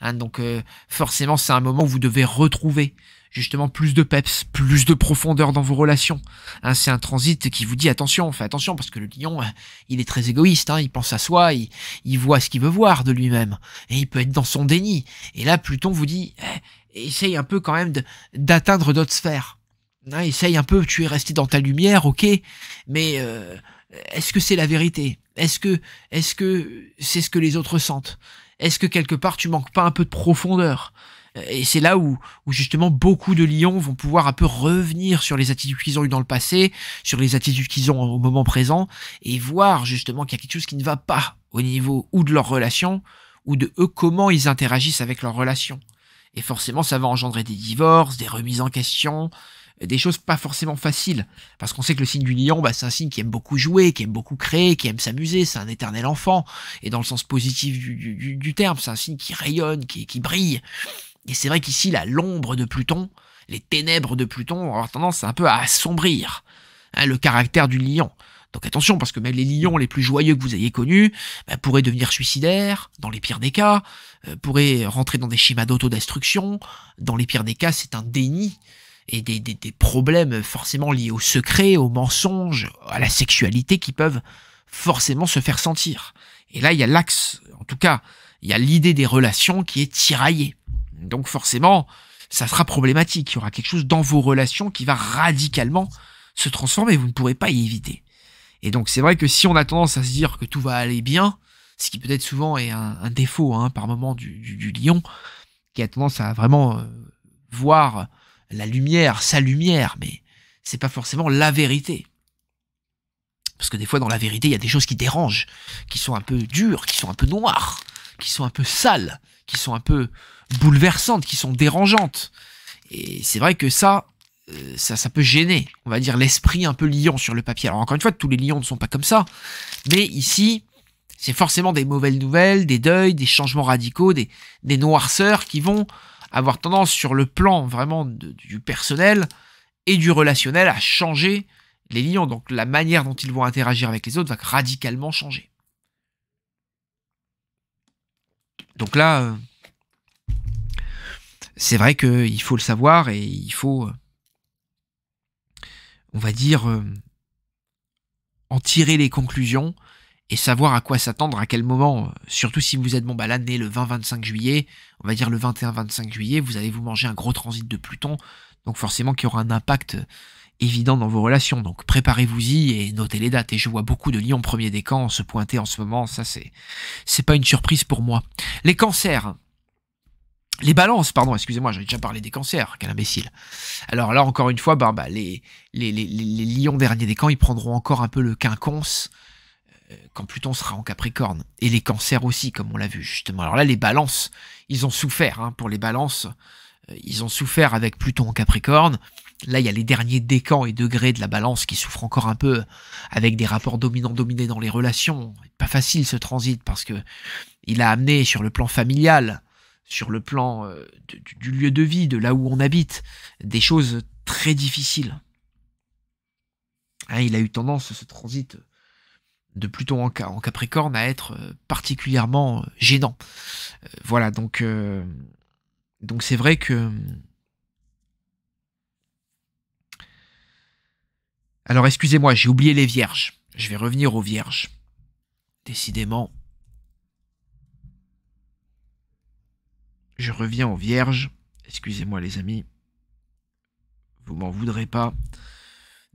Hein, donc euh, forcément, c'est un moment où vous devez retrouver justement plus de peps, plus de profondeur dans vos relations. Hein, c'est un transit qui vous dit attention, fait attention parce que le lion, euh, il est très égoïste, hein, il pense à soi, il, voit ce qu'il veut voir de lui-même et il peut être dans son déni. Et là, Pluton vous dit eh, essaye un peu quand même d'atteindre d'autres sphères. Hein, essaye un peu, tu es resté dans ta lumière, ok, mais euh, est-ce que c'est la vérité Est-ce que est-ce que c'est ce que les autres sentent Est-ce que quelque part tu manques pas un peu de profondeur et c'est là où, où justement beaucoup de lions vont pouvoir un peu revenir sur les attitudes qu'ils ont eues dans le passé, sur les attitudes qu'ils ont au moment présent, et voir justement qu'il y a quelque chose qui ne va pas au niveau ou de leur relation, ou de eux comment ils interagissent avec leur relation. Et forcément, ça va engendrer des divorces, des remises en question, des choses pas forcément faciles. Parce qu'on sait que le signe du lion, bah, c'est un signe qui aime beaucoup jouer, qui aime beaucoup créer, qui aime s'amuser, c'est un éternel enfant. Et dans le sens positif du, terme, c'est un signe qui rayonne, qui, qui brille. Et c'est vrai qu'ici, la l'ombre de Pluton, les ténèbres de Pluton ont tendance un peu à assombrir hein, le caractère du lion. Donc attention, parce que même les lions les plus joyeux que vous ayez connus bah, pourraient devenir suicidaires, dans les pires des cas, euh, pourraient rentrer dans des schémas d'autodestruction, dans les pires des cas, c'est un déni et des, des, des, problèmes forcément liés au secret, au mensonge, à la sexualité qui peuvent forcément se faire sentir. Et là, il y a l'axe, en tout cas, il y a l'idée des relations qui est tiraillée. Donc forcément, ça sera problématique. Il y aura quelque chose dans vos relations qui va radicalement se transformer. Vous ne pourrez pas y éviter. Et donc c'est vrai que si on a tendance à se dire que tout va aller bien, ce qui peut-être souvent est un, défaut hein, par moment du, du, du, lion, qui a tendance à vraiment euh, voir la lumière, sa lumière, mais c'est pas forcément la vérité. Parce que des fois, dans la vérité, il y a des choses qui dérangent, qui sont un peu dures, qui sont un peu noires, qui sont un peu sales, qui sont un peu bouleversantes, qui sont dérangeantes. Et c'est vrai que ça, euh, ça, ça peut gêner, on va dire, l'esprit un peu lion sur le papier. Alors encore une fois, tous les lions ne sont pas comme ça, mais ici, c'est forcément des mauvaises nouvelles, des deuils, des changements radicaux, des, des noirceurs qui vont avoir tendance sur le plan vraiment du personnel et du relationnel à changer les liens Donc la manière dont ils vont interagir avec les autres va radicalement changer. Donc là, euh, c'est vrai qu'il faut le savoir et il faut, euh, on va dire, euh, en tirer les conclusions et savoir à quoi s'attendre, à quel moment, surtout si vous êtes bon bah né le 20-25 juillet, on va dire le 21-25 juillet, vous allez vous manger un gros transit de Pluton, donc forcément qui aura un impact évident dans vos relations, donc préparez-vous-y et notez les dates, et je vois beaucoup de lions premiers des camps se pointer en ce moment, ça c'est, c'est pas une surprise pour moi. Les cancers, les balances, pardon, excusez-moi, j'avais déjà parlé des cancers, quel imbécile. Alors là, encore une fois, bah, bah les, les, les, les, lions derniers des camps, ils prendront encore un peu le quinconce euh, quand Pluton sera en Capricorne. Et les cancers aussi, comme on l'a vu justement. Alors là, les balances, ils ont souffert. Hein. pour les balances, euh, ils ont souffert avec Pluton en Capricorne. Là, il y a les derniers décans et degrés de la balance qui souffrent encore un peu avec des rapports dominants-dominés dans les relations. Pas facile ce transit parce que il a amené sur le plan familial, sur le plan euh, du, lieu de vie, de là où on habite, des choses très difficiles. Hein, il a eu tendance, ce transit, de Pluton en, Capricorne à être euh, particulièrement euh, gênant. Euh, voilà, donc donc c'est vrai que Alors excusez-moi, j'ai oublié les vierges. Je vais revenir aux vierges. Décidément. Je reviens aux vierges. Excusez-moi les amis. Vous m'en voudrez pas.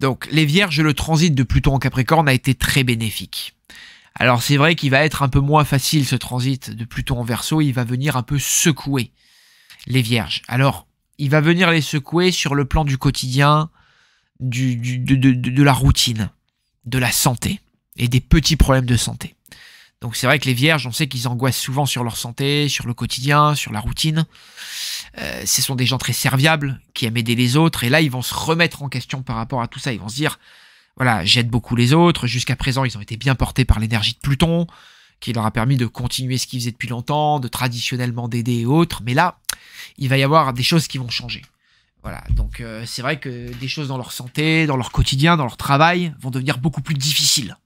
Donc les Vierges, le transit de Pluton en Capricorne a été très bénéfique. Alors c'est vrai qu'il va être un peu moins facile ce transit de Pluton en Verseau, il va venir un peu secouer les Vierges. Alors il va venir les secouer sur le plan du quotidien, du, de, la routine, de la santé et des petits problèmes de santé. Donc c'est vrai que les Vierges, on sait qu'ils angoissent souvent sur leur santé, sur le quotidien, sur la routine. Euh, ce sont des gens très serviables, qui aiment aider les autres, et là, ils vont se remettre en question par rapport à tout ça. Ils vont se dire, voilà, j'aide beaucoup les autres, jusqu'à présent, ils ont été bien portés par l'énergie de Pluton, qui leur a permis de continuer ce qu'ils faisaient depuis longtemps, de traditionnellement d'aider et autres, mais là, il va y avoir des choses qui vont changer. Voilà, donc euh, c'est vrai que des choses dans leur santé, dans leur quotidien, dans leur travail, vont devenir beaucoup plus difficiles.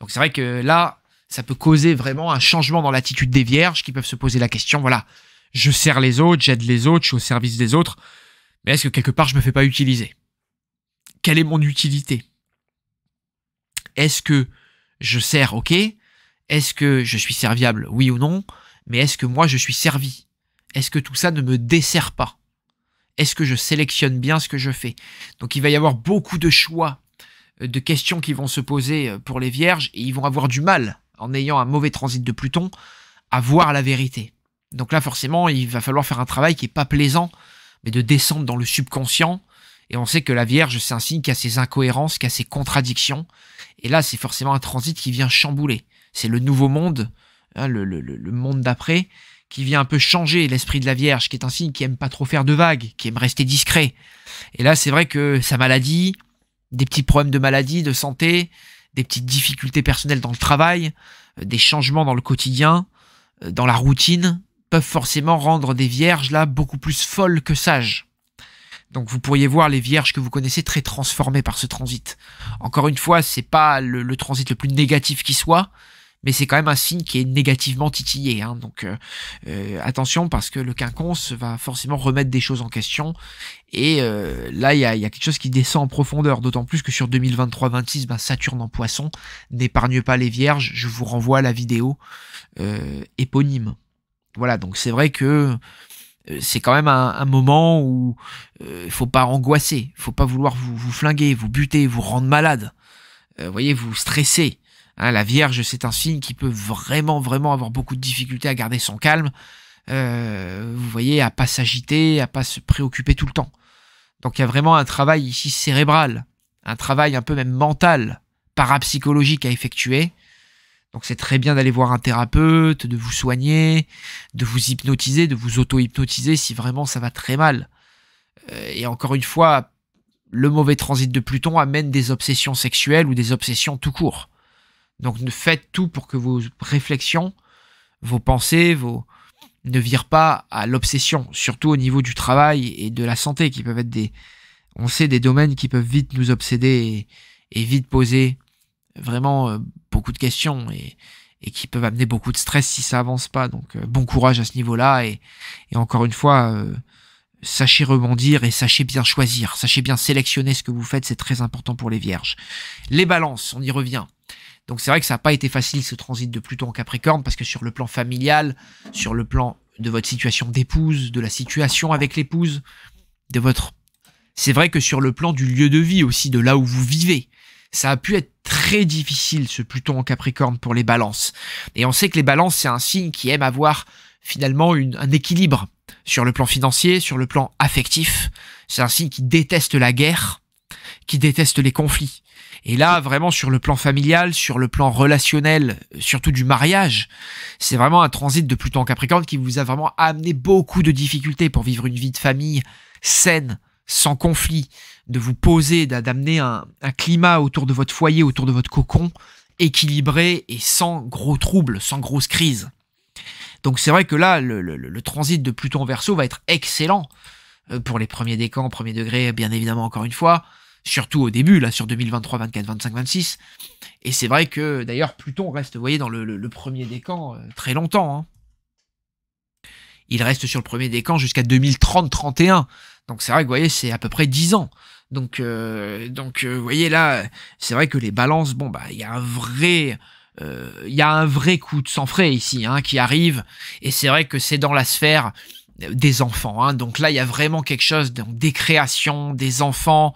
Donc c'est vrai que là, ça peut causer vraiment un changement dans l'attitude des vierges qui peuvent se poser la question, voilà, je sers les autres, j'aide les autres, je suis au service des autres, mais est-ce que quelque part je me fais pas utiliser Quelle est mon utilité Est-ce que je sers, ok Est-ce que je suis serviable, oui ou non Mais est-ce que moi je suis servi Est-ce que tout ça ne me dessert pas Est-ce que je sélectionne bien ce que je fais Donc il va y avoir beaucoup de choix, euh, de questions qui vont se poser euh, pour les vierges et ils vont avoir du mal en ayant un mauvais transit de Pluton à voir la vérité. Donc là, forcément, il va falloir faire un travail qui n'est pas plaisant, mais de descendre dans le subconscient. Et on sait que la Vierge, c'est un signe qui a ses incohérences, qui a ses contradictions. Et là, c'est forcément un transit qui vient chambouler. C'est le nouveau monde, hein, le, le, le, monde d'après, qui vient un peu changer l'esprit de la Vierge, qui est un signe qui aime pas trop faire de vagues, qui aime rester discret. Et là, c'est vrai que sa maladie, des petits problèmes de maladie, de santé, des petites difficultés personnelles dans le travail, euh, des changements dans le quotidien, euh, dans la routine, peuvent forcément rendre des vierges là beaucoup plus folles que sages. Donc vous pourriez voir les vierges que vous connaissez très transformées par ce transit. Encore une fois, c'est pas le, transit le plus négatif qui soit, mais c'est quand même un signe qui est négativement titillé. Hein. donc euh, euh, attention parce que le quinconce va forcément remettre des choses en question. Et euh, là, il y, a, quelque chose qui descend en profondeur, d'autant plus que sur 2023-26, ben, Saturne en poisson, n'épargne pas les vierges, je vous renvoie à la vidéo éponyme. Voilà, donc c'est vrai que euh, c'est quand même un, moment où il euh, faut pas angoisser, il faut pas vouloir vous, flinguer, vous buter, vous rendre malade. Euh, vous voyez, vous stresser. Hein, la Vierge, c'est un signe qui peut vraiment, vraiment avoir beaucoup de difficultés à garder son calme. vous voyez, à pas s'agiter, à pas se préoccuper tout le temps. Donc il y a vraiment un travail ici cérébral, un travail un peu même mental, parapsychologique à effectuer donc c'est très bien d'aller voir un thérapeute, de vous soigner, de vous hypnotiser, de vous auto-hypnotiser si vraiment ça va très mal. Euh, et encore une fois, le mauvais transit de Pluton amène des obsessions sexuelles ou des obsessions tout court. Donc faites tout pour que vos réflexions, vos pensées, vos ne virent pas à l'obsession, surtout au niveau du travail et de la santé, qui peuvent être des, on sait, des domaines qui peuvent vite nous obséder et, et vite poser vraiment euh, beaucoup de questions et, qui peuvent amener beaucoup de stress si ça avance pas. Donc euh, bon courage à ce niveau-là et, encore une fois, euh, sachez rebondir et sachez bien choisir, sachez bien sélectionner ce que vous faites, c'est très important pour les vierges. Les balances, on y revient. Donc c'est vrai que ça n'a pas été facile ce transit de Pluton en Capricorne parce que sur le plan familial, sur le plan de votre situation d'épouse, de la situation avec l'épouse, de votre... C'est vrai que sur le plan du lieu de vie aussi, de là où vous vivez, ça a pu être très difficile ce Pluton en Capricorne pour les balances. Et on sait que les balances, c'est un signe qui aime avoir finalement un équilibre sur le plan financier, sur le plan affectif. C'est un signe qui déteste la guerre, qui déteste les conflits. Et là, vraiment sur le plan familial, sur le plan relationnel, surtout du mariage, c'est vraiment un transit de Pluton en Capricorne qui vous a vraiment amené beaucoup de difficultés pour vivre une vie de famille saine, sans conflit, de vous poser, d'amener un, climat autour de votre foyer, autour de votre cocon, équilibré et sans gros troubles, sans grosses crises. Donc c'est vrai que là, le, transit de Pluton en verso va être excellent euh, pour les premiers décans, premier degré, bien évidemment, encore une fois, surtout au début, là, sur 2023, 24, 25, 26. Et c'est vrai que, d'ailleurs, Pluton reste, vous voyez, dans le, premier décan euh, très longtemps. Hein. Il reste sur le premier décan jusqu'à 2030-31. Donc c'est vrai que, vous voyez, c'est à peu près 10 ans. Donc, euh, donc euh, vous voyez là, c'est vrai que les balances, bon, bah, il y a un vrai euh, il y a un vrai coup de sang frais ici hein, qui arrive et c'est vrai que c'est dans la sphère des enfants hein. donc là il y a vraiment quelque chose donc des créations des enfants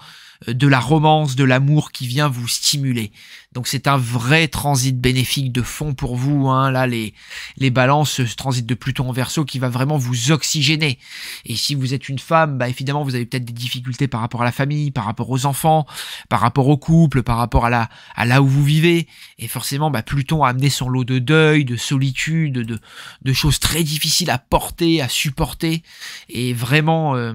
de la romance, de l'amour qui vient vous stimuler. Donc c'est un vrai transit bénéfique de fond pour vous. Hein. Là, les, les balances, ce transit de Pluton en verso qui va vraiment vous oxygéner. Et si vous êtes une femme, bah, évidemment, vous avez peut-être des difficultés par rapport à la famille, par rapport aux enfants, par rapport au couple, par rapport à, la, à là où vous vivez. Et forcément, bah, Pluton a amené son lot de deuil, de solitude, de, de choses très difficiles à porter, à supporter. Et vraiment, euh,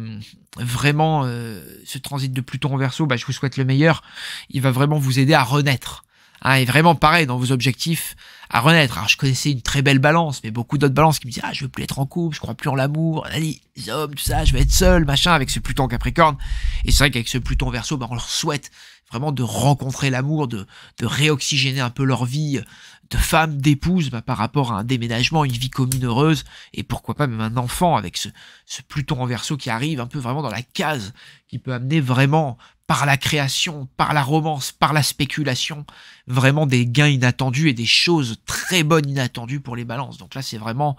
vraiment euh, ce transit de Pluton en verso, bah, je vous souhaite le meilleur. Il va vraiment vous aider à renaître. Hein. et vraiment pareil dans vos objectifs à renaître. Alors je connaissais une très belle balance, mais beaucoup d'autres balances qui me disaient ah je veux plus être en couple, je crois plus en l'amour, les hommes, tout ça, je vais être seul, machin, avec ce Pluton Capricorne. Et c'est vrai qu'avec ce Pluton verso bah, on leur souhaite vraiment de rencontrer l'amour, de, de réoxygéner un peu leur vie, de femme, d'épouse bah, par rapport à un déménagement, une vie commune heureuse, et pourquoi pas même un enfant avec ce, ce Pluton en verso qui arrive un peu vraiment dans la case, qui peut amener vraiment par la création, par la romance, par la spéculation, vraiment des gains inattendus et des choses très bonnes inattendues pour les balances. Donc là, c'est vraiment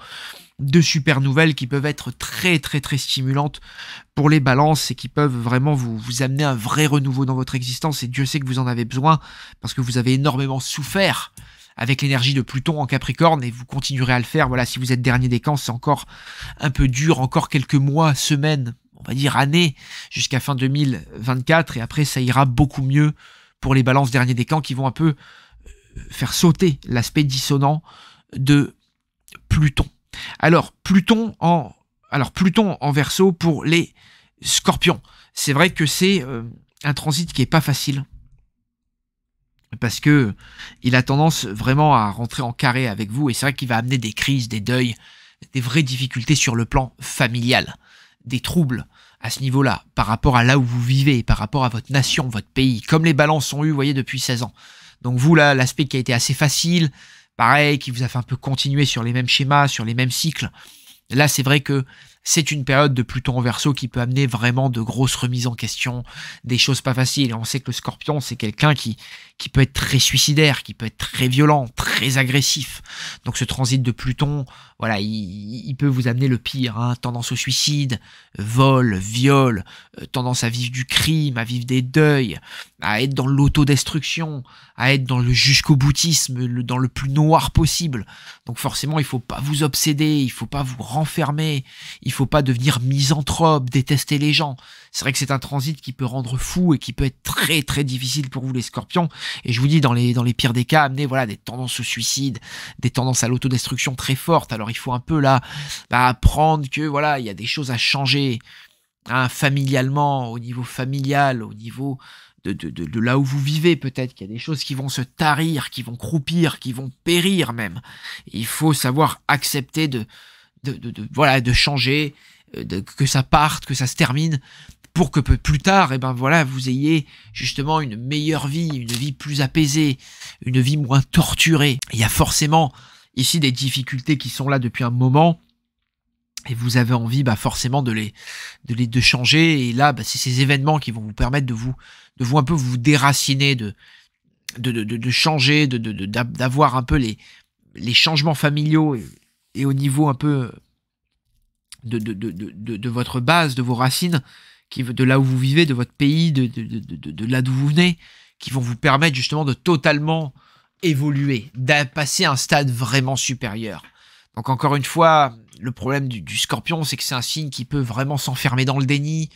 deux super nouvelles qui peuvent être très très très stimulantes pour les balances et qui peuvent vraiment vous, vous amener un vrai renouveau dans votre existence. Et Dieu sait que vous en avez besoin parce que vous avez énormément souffert avec l'énergie de Pluton en Capricorne et vous continuerez à le faire. Voilà, si vous êtes dernier des camps, c'est encore un peu dur, encore quelques mois, semaines, on va dire années, jusqu'à fin 2024 et après ça ira beaucoup mieux pour les balances dernier des camps qui vont un peu euh, faire sauter l'aspect dissonant de Pluton. Alors Pluton en alors Pluton en Verseau pour les Scorpions. C'est vrai que c'est euh, un transit qui est pas facile parce que il a tendance vraiment à rentrer en carré avec vous et c'est vrai qu'il va amener des crises, des deuils, des vraies difficultés sur le plan familial, des troubles à ce niveau-là par rapport à là où vous vivez, par rapport à votre nation, votre pays, comme les balances ont eu, vous voyez, depuis 16 ans. Donc vous là, l'aspect qui a été assez facile, pareil, qui vous a fait un peu continuer sur les mêmes schémas, sur les mêmes cycles. Là, c'est vrai que c'est une période de Pluton en verso qui peut amener vraiment de grosses remises en question, des choses pas faciles. Et on sait que le scorpion, c'est quelqu'un qui, qui peut être très suicidaire, qui peut être très violent, très agressif. Donc ce transit de Pluton, voilà, il, peut vous amener le pire, hein. tendance au suicide, vol, viol, euh, tendance à vivre du crime, à vivre des deuils, à être dans l'autodestruction, à être dans le jusqu'au boutisme, dans le plus noir possible. Donc forcément, il faut pas vous obséder, il faut pas vous renfermer, il faut pas devenir misanthrope, détester les gens. C'est vrai que c'est un transit qui peut rendre fou et qui peut être très très difficile pour vous les scorpions. Et je vous dis, dans les, dans les pires des cas, amener voilà, des tendances au suicide, des tendances à l'autodestruction très fortes. Alors il faut un peu là bah, apprendre que voilà, il y a des choses à changer hein, familialement, au niveau familial, au niveau... De, là où vous vivez peut-être, qu'il y a des choses qui vont se tarir, qui vont croupir, qui vont périr même. Il faut savoir accepter de, de, voilà, de changer, euh, que ça parte, que ça se termine, pour que plus tard, et eh ben voilà, vous ayez justement une meilleure vie, une vie plus apaisée, une vie moins torturée. Il y a forcément ici des difficultés qui sont là depuis un moment et vous avez envie bah, forcément de les, de les de changer et là bah, c'est ces événements qui vont vous permettre de vous de vous un peu vous déraciner de de, de, de changer de d'avoir un peu les les changements familiaux et, au niveau un peu de, de, de, de, votre base, de vos racines, qui, de là où vous vivez, de votre pays, de, là d'où vous venez, qui vont vous permettre justement de totalement évoluer, de un stade vraiment supérieur. Donc encore une fois, le problème du, du scorpion, c'est que c'est un signe qui peut vraiment s'enfermer dans le déni,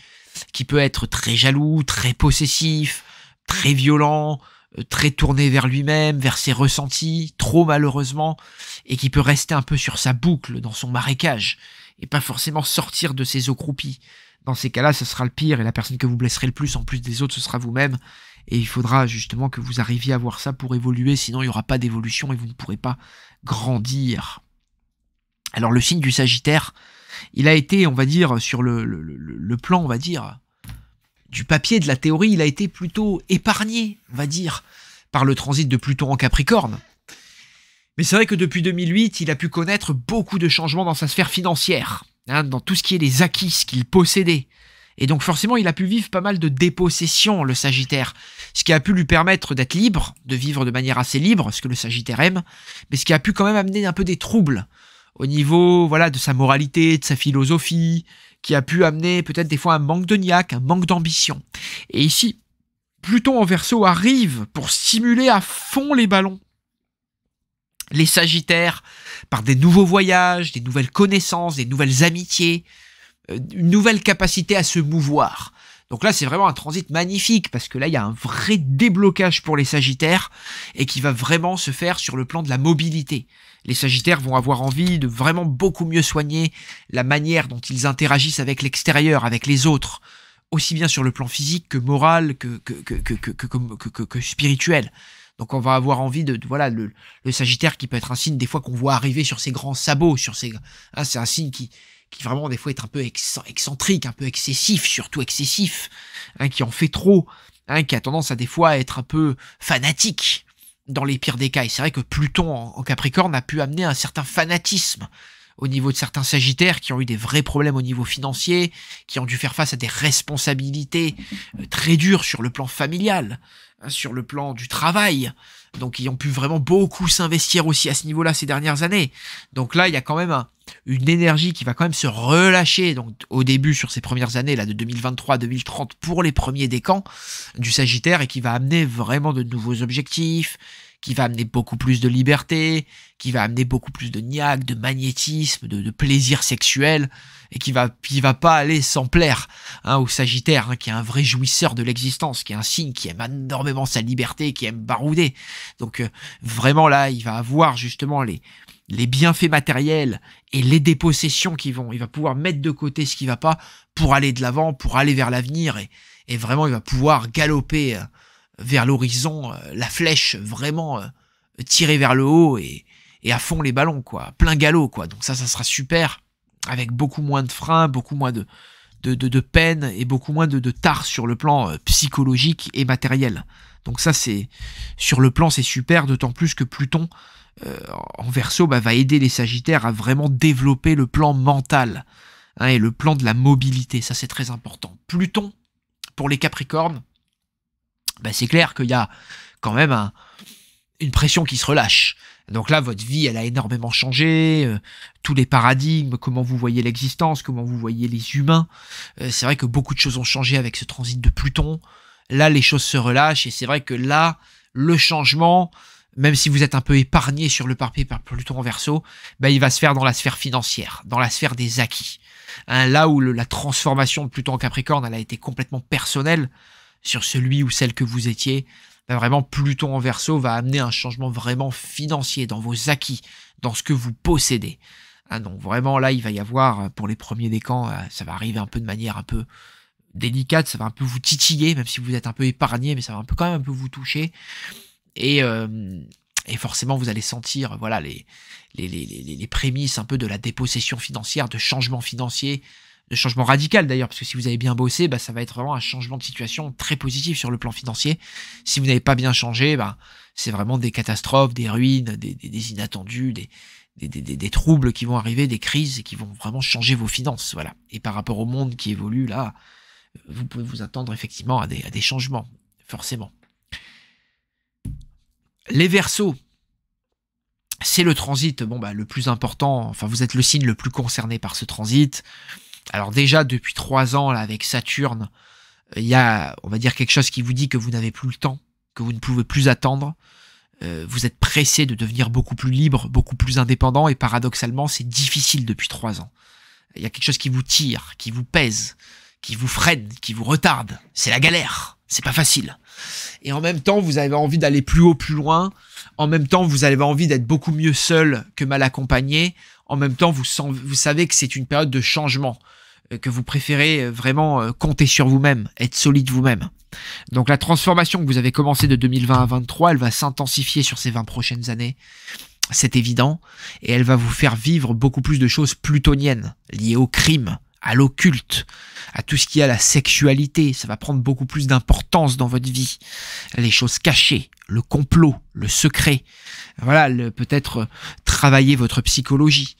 qui peut être très jaloux, très possessif, très violent, euh, très tourné vers lui-même, vers ses ressentis, trop malheureusement, et qui peut rester un peu sur sa boucle, dans son marécage, et pas forcément sortir de ses eaux croupies. Dans ces cas-là, ce sera le pire et la personne que vous blesserez le plus en plus des autres, ce sera vous-même. Et il faudra justement que vous arriviez à voir ça pour évoluer, sinon il n'y aura pas d'évolution et vous ne pourrez pas grandir. Alors le signe du Sagittaire, il a été, on va dire, sur le, plan, on va dire, du papier, de la théorie, il a été plutôt épargné, on va dire, par le transit de Pluton en Capricorne. Mais c'est vrai que depuis 2008, il a pu connaître beaucoup de changements dans sa sphère financière. Hein, dans tout ce qui est les acquis, ce qu'il possédait. Et donc forcément, il a pu vivre pas mal de dépossessions, le Sagittaire, ce qui a pu lui permettre d'être libre, de vivre de manière assez libre, ce que le Sagittaire aime, mais ce qui a pu quand même amener un peu des troubles au niveau voilà de sa moralité, de sa philosophie, qui a pu amener peut-être des fois un manque de niaque, un manque d'ambition. Et ici, Pluton en verso arrive pour stimuler à fond les ballons. Les Sagittaires par des nouveaux voyages, des nouvelles connaissances, des nouvelles amitiés, euh, une nouvelle capacité à se mouvoir. Donc là, c'est vraiment un transit magnifique parce que là, il y a un vrai déblocage pour les Sagittaires et qui va vraiment se faire sur le plan de la mobilité. Les Sagittaires vont avoir envie de vraiment beaucoup mieux soigner la manière dont ils interagissent avec l'extérieur, avec les autres, aussi bien sur le plan physique que moral, que, que, que spirituel. Donc on va avoir envie de, voilà le, le, Sagittaire qui peut être un signe des fois qu'on voit arriver sur ses grands sabots, sur ses hein, c'est un signe qui qui vraiment des fois est un peu excentrique, un peu excessif, surtout excessif, hein, qui en fait trop, hein, qui a tendance à des fois être un peu fanatique dans les pires des cas. Et c'est vrai que Pluton en, en, Capricorne a pu amener un certain fanatisme au niveau de certains Sagittaires qui ont eu des vrais problèmes au niveau financier, qui ont dû faire face à des responsabilités euh, très dures sur le plan familial, Hein, sur le plan du travail. Donc ils ont pu vraiment beaucoup s'investir aussi à ce niveau-là ces dernières années. Donc là, il y a quand même une énergie qui va quand même se relâcher donc au début sur ces premières années là de 2023 à 2030 pour les premiers décans du Sagittaire et qui va amener vraiment de nouveaux objectifs, qui va amener beaucoup plus de liberté, qui va amener beaucoup plus de niaque, de magnétisme, de plaisir sexuel et qui va qui va pas aller sans plaire hein, au Sagittaire, hein, qui est un vrai jouisseur de l'existence, qui est un signe qui aime énormément sa liberté, qui aime barouder. Donc euh, vraiment là, il va avoir justement les les bienfaits matériels et les dépossessions qui vont. Il va pouvoir mettre de côté ce qui va pas pour aller de l'avant, pour aller vers l'avenir et, et vraiment il va pouvoir galoper euh, vers l'horizon, euh, la flèche vraiment tirée vers le haut et, et à fond les ballons quoi, plein galop quoi. Donc ça, ça sera super avec beaucoup moins de freins, beaucoup moins de, de, peine et beaucoup moins de, de sur le plan euh, psychologique et matériel. Donc ça, c'est sur le plan, c'est super, d'autant plus que Pluton euh, en verso bah, va aider les Sagittaires à vraiment développer le plan mental hein, et le plan de la mobilité. Ça, c'est très important. Pluton, pour les Capricornes, bah, c'est clair qu'il y a quand même une pression qui se relâche. Donc là, votre vie, elle a énormément changé, euh, tous les paradigmes, comment vous voyez l'existence, comment vous voyez les humains. Euh, c'est vrai que beaucoup de choses ont changé avec ce transit de Pluton. Là, les choses se relâchent et c'est vrai que là, le changement, même si vous êtes un peu épargné sur le papier par Pluton en verso, bah, il va se faire dans la sphère financière, dans la sphère des acquis. Hein, là où la transformation de Pluton en Capricorne, elle a été complètement personnelle sur celui ou celle que vous étiez, ben, vraiment, Pluton en verso va amener un changement vraiment financier dans vos acquis, dans ce que vous possédez. Ah vraiment, là, il va y avoir, euh, pour les premiers décans, euh, ça va arriver un peu de manière un peu délicate, ça va un peu vous titiller, même si vous êtes un peu épargné, mais ça va un peu quand même un peu vous toucher. Et, euh, et forcément, vous allez sentir voilà, les, les, les, les, prémices un peu de la dépossession financière, de changement financier, de changement radical d'ailleurs, parce que si vous avez bien bossé, bah, ça va être vraiment un changement de situation très positif sur le plan financier. Si vous n'avez pas bien changé, bah, c'est vraiment des catastrophes, des ruines, des, inattendus, des, des, troubles qui vont arriver, des crises qui vont vraiment changer vos finances. Voilà. Et par rapport au monde qui évolue, là, euh, vous pouvez vous attendre effectivement à des, à des changements, forcément. Les versos, c'est le transit bon, bah, le plus important, enfin vous êtes le signe le plus concerné par ce transit. Alors déjà depuis trois ans là avec Saturne, euh, il y a, on va dire quelque chose qui vous dit que vous n'avez plus le temps, que vous ne pouvez plus attendre. Euh, vous êtes pressé de devenir beaucoup plus libre, beaucoup plus indépendant et paradoxalement c'est difficile depuis trois ans. Il y a quelque chose qui vous tire, qui vous pèse, qui vous freine, qui vous retarde. C'est la galère. C'est pas facile. Et en même temps, vous avez envie d'aller plus haut, plus loin. En même temps, vous avez envie d'être beaucoup mieux seul que mal accompagné. En même temps, vous, vous savez que c'est une période de changement, euh, que vous préférez euh, vraiment euh, compter sur vous-même, être solide vous-même. Donc la transformation que vous avez commencée de 2020 à 2023, elle va s'intensifier sur ces 20 prochaines années. C'est évident. Et elle va vous faire vivre beaucoup plus de choses plutoniennes, liées au crime, à l'occulte, à tout ce qui a la sexualité, ça va prendre beaucoup plus d'importance dans votre vie. Les choses cachées, le complot, le secret. Voilà, peut-être euh, travailler votre psychologie.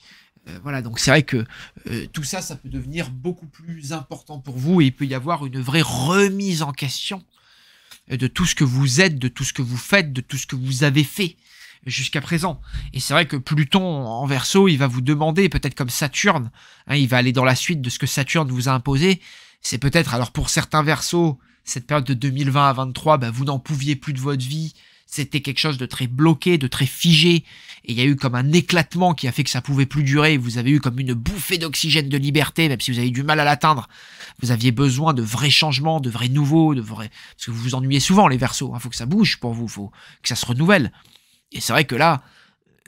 Euh, voilà, donc c'est vrai que euh, tout ça, ça peut devenir beaucoup plus important pour vous et il peut y avoir une vraie remise en question de tout ce que vous êtes, de tout ce que vous faites, de tout ce que vous avez fait jusqu'à présent. Et c'est vrai que Pluton en verso, il va vous demander, peut-être comme Saturne, hein, il va aller dans la suite de ce que Saturne vous a imposé. C'est peut-être, alors pour certains versos, cette période de 2020 à 2023, bah, vous n'en pouviez plus de votre vie. C'était quelque chose de très bloqué, de très figé. Et il y a eu comme un éclatement qui a fait que ça pouvait plus durer. Vous avez eu comme une bouffée d'oxygène de liberté, même si vous avez eu du mal à l'atteindre. Vous aviez besoin de vrais changements, de vrais nouveaux, de vrais... Parce que vous vous ennuyez souvent, les versos. Il hein. faut que ça bouge pour vous, faut que ça se renouvelle. Et c'est vrai que là,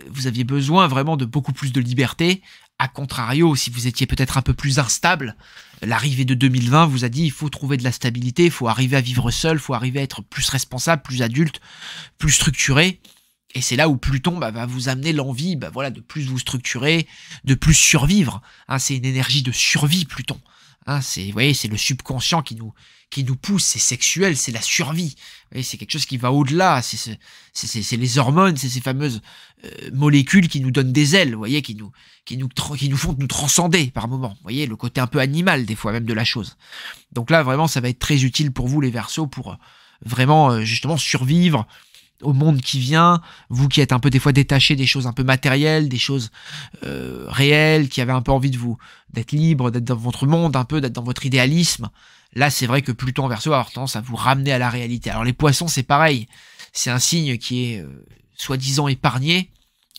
vous aviez besoin vraiment de beaucoup plus de liberté. A contrario, si vous étiez peut-être un peu plus instable, l'arrivée de 2020 vous a dit il faut trouver de la stabilité, il faut arriver à vivre seul, il faut arriver à être plus responsable, plus adulte, plus structuré. Et c'est là où Pluton bah, va vous amener l'envie bah, voilà, de plus vous structurer, de plus survivre. Hein, c'est une énergie de survie, Pluton. Hein, vous voyez, c'est le subconscient qui nous, qui nous pousse, c'est sexuel, c'est la survie. C'est quelque chose qui va au-delà, c'est c'est les hormones, c'est ces fameuses euh, molécules qui nous donnent des ailes, vous voyez, qui nous, qui, nous, qui nous font nous transcender par moments. Vous voyez, le côté un peu animal des fois même de la chose. Donc là, vraiment, ça va être très utile pour vous les versos pour euh, vraiment euh, justement survivre au monde qui vient, vous qui êtes un peu des fois détachés des choses un peu matérielles, des choses réelles, qui avez un peu envie de vous d'être libre, d'être dans votre monde un peu, d'être dans votre idéalisme, Là, c'est vrai que Pluton en verso a tendance à vous ramener à la réalité. Alors les poissons, c'est pareil. C'est un signe qui est euh, soi-disant épargné,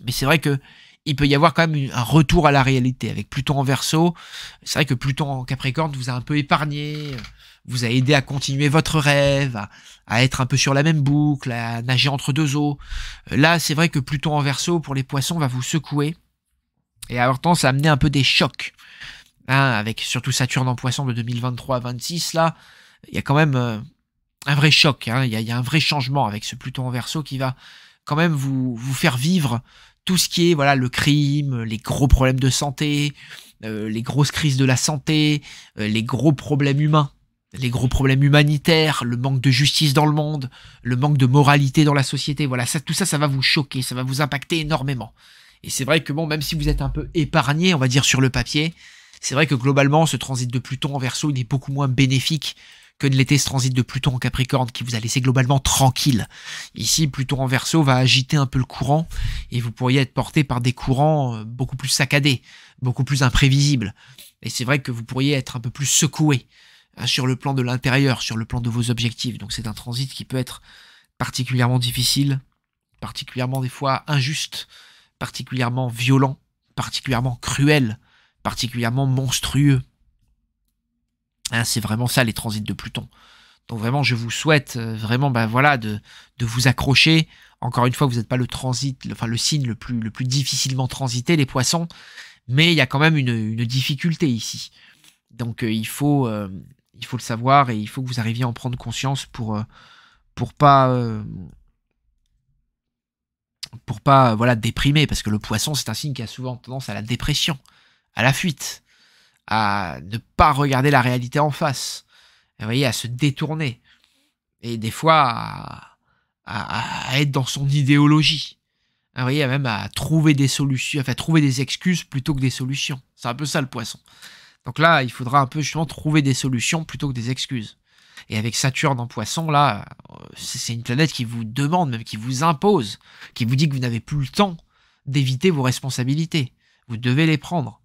mais c'est vrai que il peut y avoir quand même un retour à la réalité avec Pluton en verso. C'est vrai que Pluton en Capricorne vous a un peu épargné, euh, vous a aidé à continuer votre rêve, à, être un peu sur la même boucle, à nager entre deux eaux. Euh, là, c'est vrai que Pluton en verso pour les poissons va vous secouer et temps tendance à amené un peu des chocs. Ah, avec surtout Saturne en poisson de 2023 à 26, là, il y a quand même euh, un vrai choc. Hein. Il y, a un vrai changement avec ce Pluton en verso qui va quand même vous, vous faire vivre tout ce qui est voilà le crime, les gros problèmes de santé, euh, les grosses crises de la santé, euh, les gros problèmes humains, les gros problèmes humanitaires, le manque de justice dans le monde, le manque de moralité dans la société. Voilà, ça, tout ça, ça va vous choquer, ça va vous impacter énormément. Et c'est vrai que bon, même si vous êtes un peu épargné, on va dire sur le papier, c'est vrai que globalement, ce transit de Pluton en verso, il est beaucoup moins bénéfique que de l'été ce transit de Pluton en Capricorne qui vous a laissé globalement tranquille. Ici, Pluton en Verseau va agiter un peu le courant et vous pourriez être porté par des courants euh, beaucoup plus saccadés, beaucoup plus imprévisibles. Et c'est vrai que vous pourriez être un peu plus secoué hein, sur le plan de l'intérieur, sur le plan de vos objectifs. Donc c'est un transit qui peut être particulièrement difficile, particulièrement des fois injuste, particulièrement violent, particulièrement cruel particulièrement monstrueux. Hein, c'est vraiment ça les transits de Pluton. Donc vraiment, je vous souhaite euh, vraiment, ben voilà, de, vous accrocher. Encore une fois, vous n'êtes pas le transit, enfin le signe le plus, le plus difficilement transité, les poissons, mais il y a quand même une, difficulté ici. Donc euh, il, faut, euh, il faut le savoir et il faut que vous arriviez à en prendre conscience pour, pour pas pour pas voilà déprimer parce que le poisson c'est un signe qui a souvent tendance à la dépression à la fuite, à ne pas regarder la réalité en face, voyez, à se détourner, et des fois à, être dans son idéologie, voyez, même à trouver des solutions, enfin, trouver des excuses plutôt que des solutions. C'est un peu ça le poisson. Donc là, il faudra un peu justement trouver des solutions plutôt que des excuses. Et avec Saturne en poisson, là, euh, c'est une planète qui vous demande, même qui vous impose, qui vous dit que vous n'avez plus le temps d'éviter vos responsabilités. Vous devez les prendre.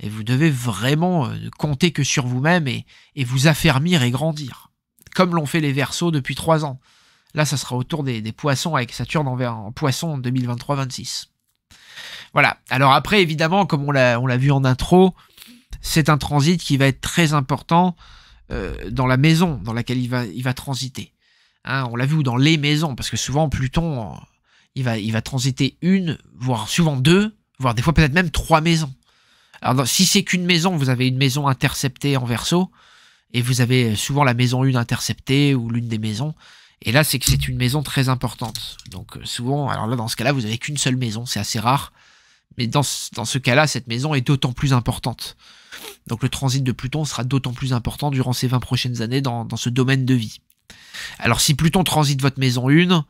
Et vous devez vraiment euh, compter que sur vous-même et, vous affermir et grandir. Comme l'ont fait les Verseaux depuis trois ans. Là, ça sera autour des, poissons avec Saturne en, en poisson en 2023-26. Voilà. Alors après, évidemment, comme on l'a vu en intro, c'est un transit qui va être très important euh, dans la maison dans laquelle il va, transiter. Hein, on l'a vu dans les maisons, parce que souvent Pluton, euh, il va transiter une, voire souvent deux, voire des fois peut-être même trois maisons. Alors, si c'est qu'une maison, vous avez une maison interceptée en verso, et vous avez souvent la maison 1 interceptée ou l'une des maisons. Et là, c'est que c'est une maison très importante. Donc euh, souvent, alors là, dans ce cas-là, vous n'avez qu'une seule maison, c'est assez rare. Mais dans ce, cas-là, cette maison est d'autant plus importante. Donc le transit de Pluton sera d'autant plus important durant ces 20 prochaines années dans, dans, ce domaine de vie. Alors si Pluton transite votre maison une,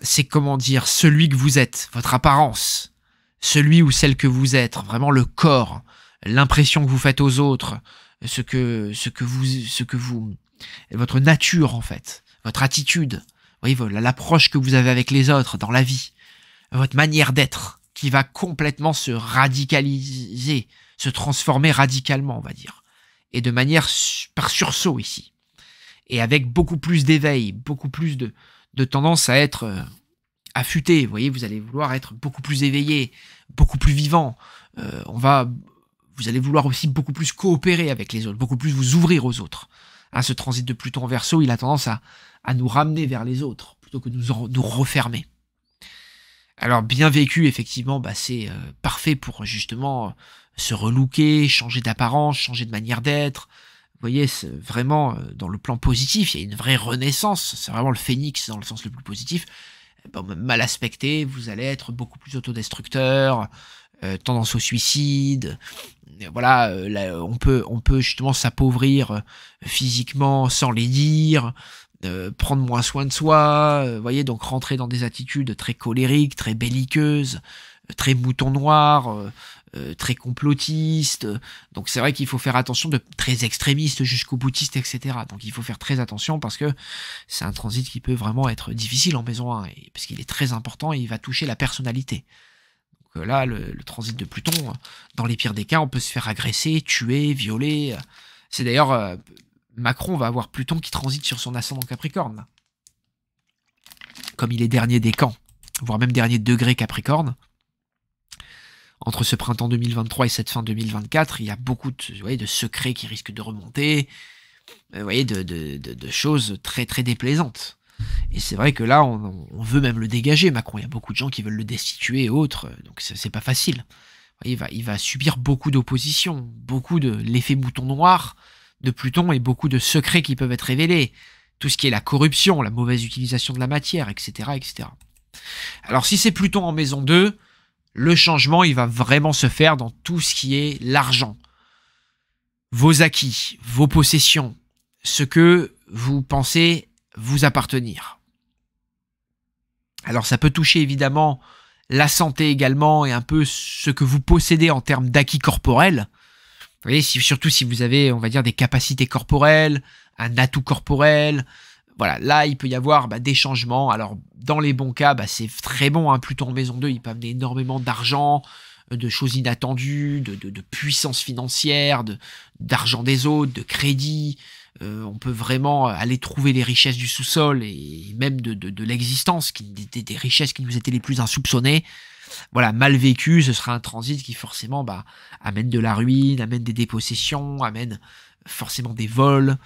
c'est comment dire celui que vous êtes, votre apparence, celui ou celle que vous êtes, vraiment le corps, l'impression que vous faites aux autres, ce que, ce que vous, ce que vous, votre nature en fait, votre attitude, vous voyez, l'approche que vous avez avec les autres dans la vie, votre manière d'être qui va complètement se radicaliser, se transformer radicalement, on va dire, et de manière par sursaut ici, et avec beaucoup plus d'éveil, beaucoup plus de, de tendance à être euh, affûté. Vous voyez, vous allez vouloir être beaucoup plus éveillé, beaucoup plus vivant. Euh, on va, vous allez vouloir aussi beaucoup plus coopérer avec les autres, beaucoup plus vous ouvrir aux autres. Hein, ce transit de Pluton en verso, il a tendance à, nous ramener vers les autres plutôt que nous nous refermer. Alors bien vécu, effectivement, bah, c'est euh, parfait pour justement se relooker, changer d'apparence, changer de manière d'être. Vous voyez, vraiment euh, dans le plan positif, il y a une vraie renaissance. C'est vraiment le phénix dans le sens le plus positif mal aspecté, vous allez être beaucoup plus autodestructeur, euh, tendance au suicide. Euh, voilà, euh, on peut on peut justement s'appauvrir physiquement sans les dire, prendre moins soin de soi, voyez donc rentrer dans des attitudes très colériques, très belliqueuses, très mouton noir, euh, très complotiste. Donc c'est vrai qu'il faut faire attention de très extrémiste jusqu'au boutiste, etc. Donc il faut faire très attention parce que c'est un transit qui peut vraiment être difficile en maison 1, et, parce qu'il est très important et il va toucher la personnalité. Donc euh, là, le, transit de Pluton, euh, dans les pires des cas, on peut se faire agresser, tuer, violer. C'est d'ailleurs... Macron va avoir Pluton qui transite sur son ascendant Capricorne. Comme il est dernier des camps, voire même dernier degré Capricorne, entre ce printemps 2023 et cette fin 2024, il y a beaucoup de, secrets qui risquent de remonter, euh, voyez, de, choses très très déplaisantes. Et c'est vrai que là, on, veut même le dégager, Macron. Il y a beaucoup de gens qui veulent le destituer et autres, donc c'est pas facile. Il va, il va subir beaucoup d'opposition, beaucoup de l'effet bouton noir de Pluton et beaucoup de secrets qui peuvent être révélés. Tout ce qui est la corruption, la mauvaise utilisation de la matière, etc. etc. Alors si c'est Pluton en maison 2, le changement, il va vraiment se faire dans tout ce qui est l'argent. Vos acquis, vos possessions, ce que vous pensez vous appartenir. Alors ça peut toucher évidemment la santé également et un peu ce que vous possédez en termes d'acquis corporels. Vous voyez, surtout si vous avez, on va dire, des capacités corporelles, un atout corporel, voilà, là, il peut y avoir bah, des changements. Alors, dans les bons cas, bah, c'est très bon. Hein. Pluton en maison 2, il peut amener énormément d'argent, euh, de choses inattendues, de, de, de puissance financière, d'argent des autres, de crédit. Euh, on peut vraiment aller trouver les richesses du sous-sol et même de, l'existence, des, des, richesses qui nous étaient les plus insoupçonnées. Voilà, mal vécu, ce sera un transit qui forcément bah, amène de la ruine, amène des dépossessions, amène forcément des vols,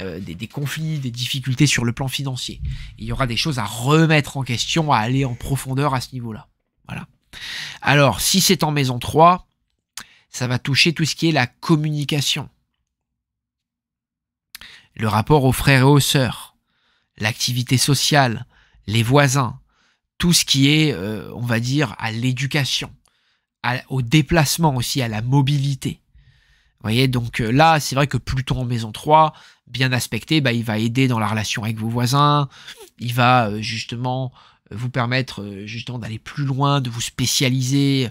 euh, des, conflits, des difficultés sur le plan financier. il y aura des choses à remettre en question, à aller en profondeur à ce niveau-là. Voilà. Alors, si c'est en maison 3, ça va toucher tout ce qui est la communication, le rapport aux frères et aux sœurs, l'activité sociale, les voisins, tout ce qui est, euh, on va dire, à l'éducation, au déplacement aussi, à la mobilité voyez, donc euh, là, c'est vrai que Pluton en maison 3, bien aspecté, bah, il va aider dans la relation avec vos voisins, il va euh, justement euh, vous permettre justement d'aller plus loin, de vous spécialiser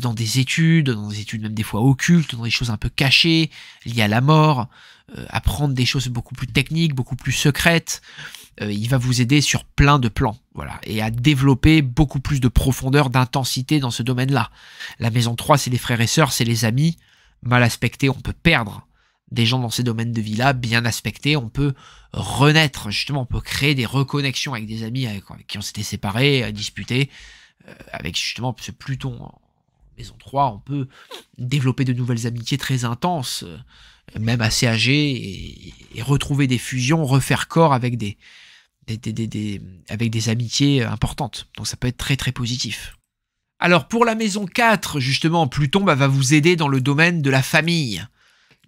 dans des études, dans des études même des fois occultes, dans des choses un peu cachées, liées à la mort, apprendre des choses beaucoup plus techniques, beaucoup plus secrètes. il va vous aider sur plein de plans, voilà, et à développer beaucoup plus de profondeur, d'intensité dans ce domaine-là. La maison 3, c'est les frères et sœurs, c'est les amis, mal aspecté, on peut perdre des gens dans ces domaines de vie-là, bien aspecté, on peut renaître, justement, on peut créer des reconnexions avec des amis qui ont été séparés, à euh, disputer, euh, avec justement ce Pluton en maison 3, on peut développer de nouvelles amitiés très intenses, euh, même assez âgées, et, retrouver des fusions, refaire corps avec des, avec des amitiés importantes. Donc ça peut être très très positif. Alors pour la maison 4, justement, Pluton bah, va vous aider dans le domaine de la famille,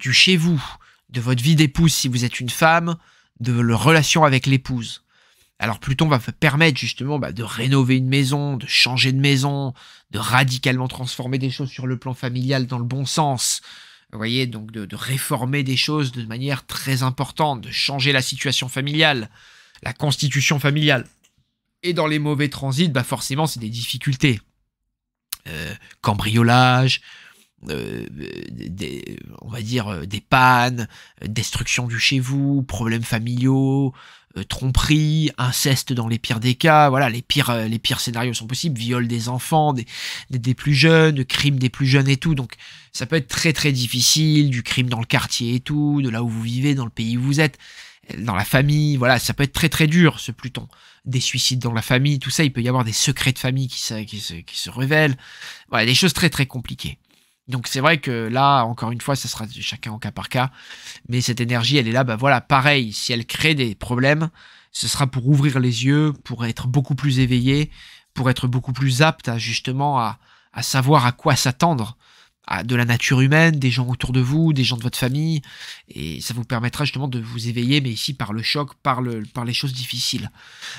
du chez vous, de votre vie d'épouse si vous êtes une femme, de la relation avec l'épouse. Alors Pluton va permettre justement bah, de rénover une maison, de changer de maison, de radicalement transformer des choses sur le plan familial dans le bon sens. Vous voyez, donc de, de réformer des choses de manière très importante, de changer la situation familiale, la constitution familiale. Et dans les mauvais transits, bah forcément, c'est des difficultés. Euh, cambriolage, euh, des, on va dire euh, des pannes, destruction du chez vous, problèmes familiaux, tromperie, inceste dans les pires des cas, voilà, les pires, les pires scénarios sont possibles, viol des enfants, des, des, des plus jeunes, crime des plus jeunes et tout, donc ça peut être très très difficile, du crime dans le quartier et tout, de là où vous vivez, dans le pays où vous êtes, dans la famille, voilà, ça peut être très très dur ce Pluton des suicides dans la famille, tout ça. Il peut y avoir des secrets de famille qui, se, qui se, qui se révèlent. Voilà, des choses très très compliquées. Donc c'est vrai que là, encore une fois, ça sera chacun en cas par cas. Mais cette énergie, elle est là, bah voilà, pareil, si elle crée des problèmes, ce sera pour ouvrir les yeux, pour être beaucoup plus éveillé, pour être beaucoup plus apte à justement à, à savoir à quoi s'attendre de la nature humaine, des gens autour de vous, des gens de votre famille, et ça vous permettra justement de vous éveiller, mais ici par le choc, par, le, par les choses difficiles.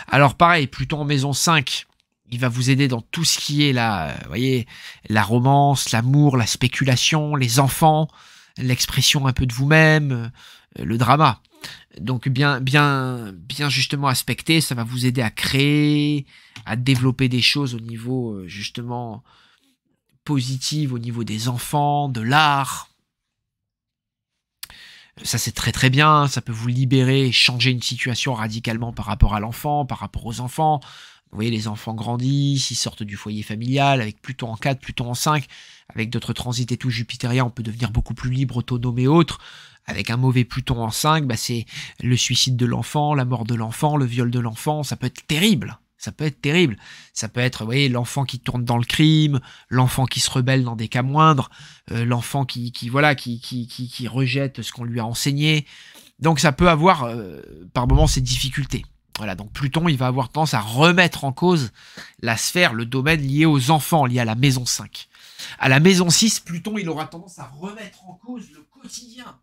Alors pareil, Pluton en maison 5, il va vous aider dans tout ce qui est la, euh, voyez, la romance, l'amour, la spéculation, les enfants, l'expression un peu de vous-même, euh, le drama. Donc bien, bien, bien justement aspecté, ça va vous aider à créer, à développer des choses au niveau euh, justement positive au niveau des enfants, de l'art. Ça c'est très très bien, ça peut vous libérer changer une situation radicalement par rapport à l'enfant, par rapport aux enfants. Vous voyez, les enfants grandissent, ils sortent du foyer familial avec Pluton en 4, Pluton en 5. Avec d'autres transits et tout jupitérien, on peut devenir beaucoup plus libre, autonome et autre. Avec un mauvais Pluton en 5, bah, c'est le suicide de l'enfant, la mort de l'enfant, le viol de l'enfant, ça peut être terrible. Ça peut être terrible. Ça peut être, voyez, l'enfant qui tourne dans le crime, l'enfant qui se rebelle dans des cas moindres, euh, l'enfant qui, voilà, qui, qui, rejette ce qu'on lui a enseigné. Donc ça peut avoir, euh, par moments, ces difficultés. Voilà, donc Pluton, il va avoir tendance à remettre en cause la sphère, le domaine lié aux enfants, lié à la maison 5. À la maison 6, Pluton, il aura tendance à remettre en cause le quotidien,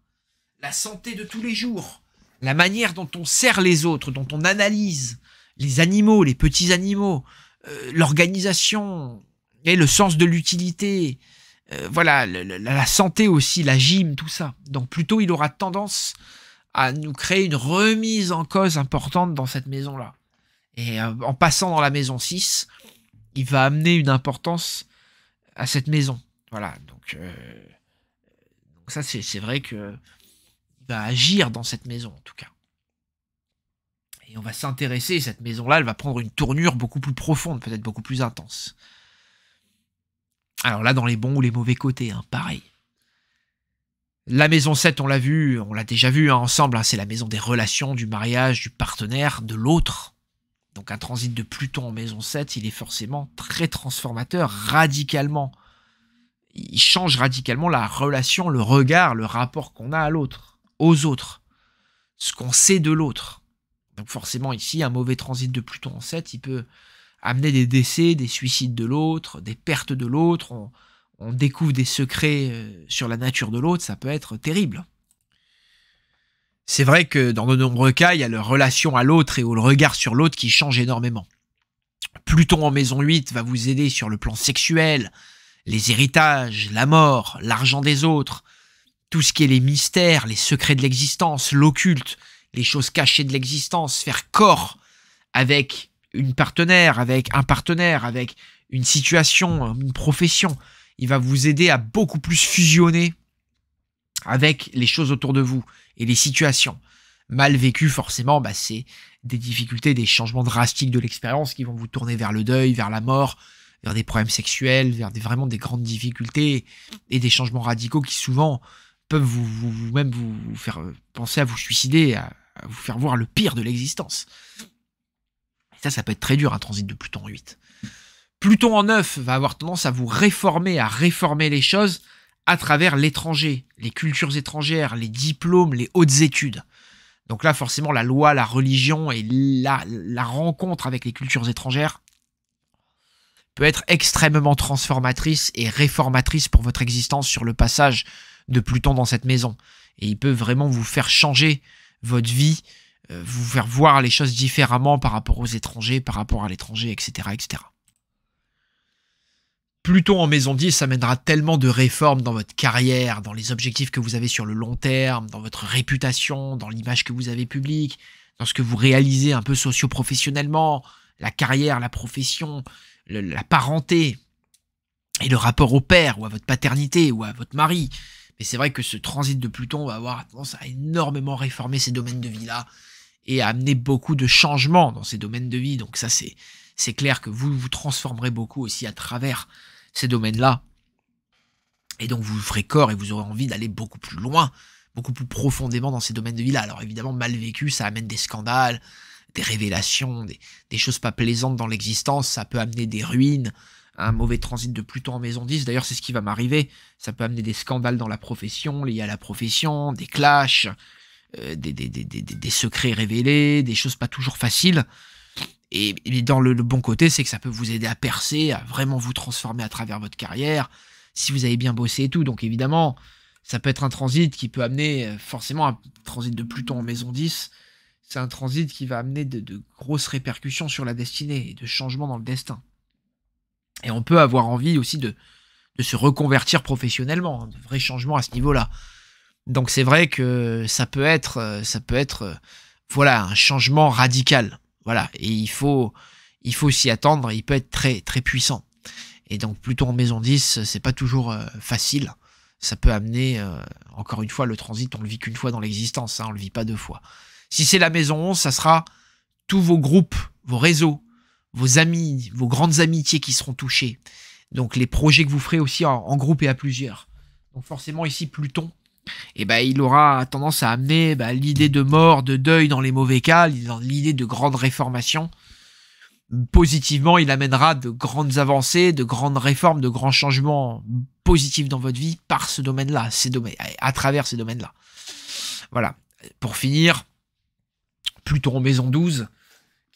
la santé de tous les jours, la manière dont on sert les autres, dont on analyse, les animaux, les petits animaux, euh, l'organisation et le sens de l'utilité, euh, voilà, la santé aussi, la gym, tout ça. Donc plutôt, il aura tendance à nous créer une remise en cause importante dans cette maison-là. Et euh, en passant dans la maison 6, il va amener une importance à cette maison. Voilà, donc, donc ça, c'est vrai que va agir dans cette maison, en tout cas on va s'intéresser, cette maison-là, elle va prendre une tournure beaucoup plus profonde, peut-être beaucoup plus intense. Alors là, dans les bons ou les mauvais côtés, hein, pareil. La maison 7, on l'a vu, on l'a déjà vu hein, ensemble, hein, c'est la maison des relations, du mariage, du partenaire, de l'autre. Donc un transit de Pluton en maison 7, il est forcément très transformateur, radicalement. Il change radicalement la relation, le regard, le rapport qu'on a à l'autre, aux autres, ce qu'on sait de l'autre. Donc forcément ici, un mauvais transit de Pluton en 7, il peut amener des décès, des suicides de l'autre, des pertes de l'autre, on, découvre des secrets euh, sur la nature de l'autre, ça peut être terrible. C'est vrai que dans de nombreux cas, il y a leur relation à l'autre et au regard sur l'autre qui change énormément. Pluton en maison 8 va vous aider sur le plan sexuel, les héritages, la mort, l'argent des autres, tout ce qui est les mystères, les secrets de l'existence, l'occulte, les choses cachées de l'existence, faire corps avec une partenaire, avec un partenaire, avec une situation, une profession. Il va vous aider à beaucoup plus fusionner avec les choses autour de vous et les situations. Mal vécues, forcément, bah, c'est des difficultés, des changements drastiques de l'expérience qui vont vous tourner vers le deuil, vers la mort, vers des problèmes sexuels, vers vraiment des grandes difficultés et des changements radicaux qui souvent peuvent vous, même vous, faire penser à vous suicider, vous faire voir le pire de l'existence. ça, ça peut être très dur, un transit de Pluton en 8. Pluton en 9 va avoir tendance à vous réformer, à réformer les choses à travers l'étranger, les cultures étrangères, les diplômes, les hautes études. Donc là, forcément, la loi, la religion et la, la rencontre avec les cultures étrangères peut être extrêmement transformatrice et réformatrice pour votre existence sur le passage de Pluton dans cette maison. Et il peut vraiment vous faire changer votre vie, euh, vous faire voir les choses différemment par rapport aux étrangers, par rapport à l'étranger, etc., etc. Plutôt en maison 10, ça mènera tellement de réformes dans votre carrière, dans les objectifs que vous avez sur le long terme, dans votre réputation, dans l'image que vous avez publique, dans ce que vous réalisez un peu socio-professionnellement, la carrière, la profession, la parenté et le rapport au père ou à votre paternité ou à votre mari, mais c'est vrai que ce transit de Pluton va avoir tendance à énormément réformer ces domaines de vie-là et à amener beaucoup de changements dans ces domaines de vie. Donc ça, c'est, c'est clair que vous vous transformerez beaucoup aussi à travers ces domaines-là. Et donc vous ferez corps et vous aurez envie d'aller beaucoup plus loin, beaucoup plus profondément dans ces domaines de vie-là. Alors évidemment, mal vécu, ça amène des scandales, des révélations, des, des choses pas plaisantes dans l'existence, ça peut amener des ruines, un mauvais transit de Pluton en maison 10. D'ailleurs, c'est ce qui va m'arriver. Ça peut amener des scandales dans la profession, liés à la profession, des clashs, euh, des, secrets révélés, des choses pas toujours faciles. Et, dans le, bon côté, c'est que ça peut vous aider à percer, à vraiment vous transformer à travers votre carrière, si vous avez bien bossé et tout. Donc évidemment, ça peut être un transit qui peut amener euh, forcément un transit de Pluton en maison 10 c'est un transit qui va amener de, grosses répercussions sur la destinée et de changements dans le destin. Et on peut avoir envie aussi de, de se reconvertir professionnellement, Un hein, vrai changement à ce niveau-là. Donc c'est vrai que ça peut être, euh, ça peut être, euh, voilà, un changement radical. Voilà, et il faut, il faut s'y attendre. Il peut être très, très puissant. Et donc plutôt en maison 10, c'est pas toujours euh, facile. Ça peut amener, encore une fois, le transit, on le vit qu'une fois dans l'existence, hein, on le vit pas deux fois. Si c'est la maison 11, ça sera tous vos groupes, vos réseaux, vos amis, vos grandes amitiés qui seront touchées. Donc les projets que vous ferez aussi en, groupe et à plusieurs. Donc forcément ici Pluton, eh ben, il aura tendance à amener bah, l'idée de mort, de deuil dans les mauvais cas, l'idée de grande réformation. Positivement, il amènera de grandes avancées, de grandes réformes, de grands changements positifs dans votre vie par ce domaine-là, ces domaines, à travers ces domaines-là. Voilà. Pour finir, Pluton en maison 12,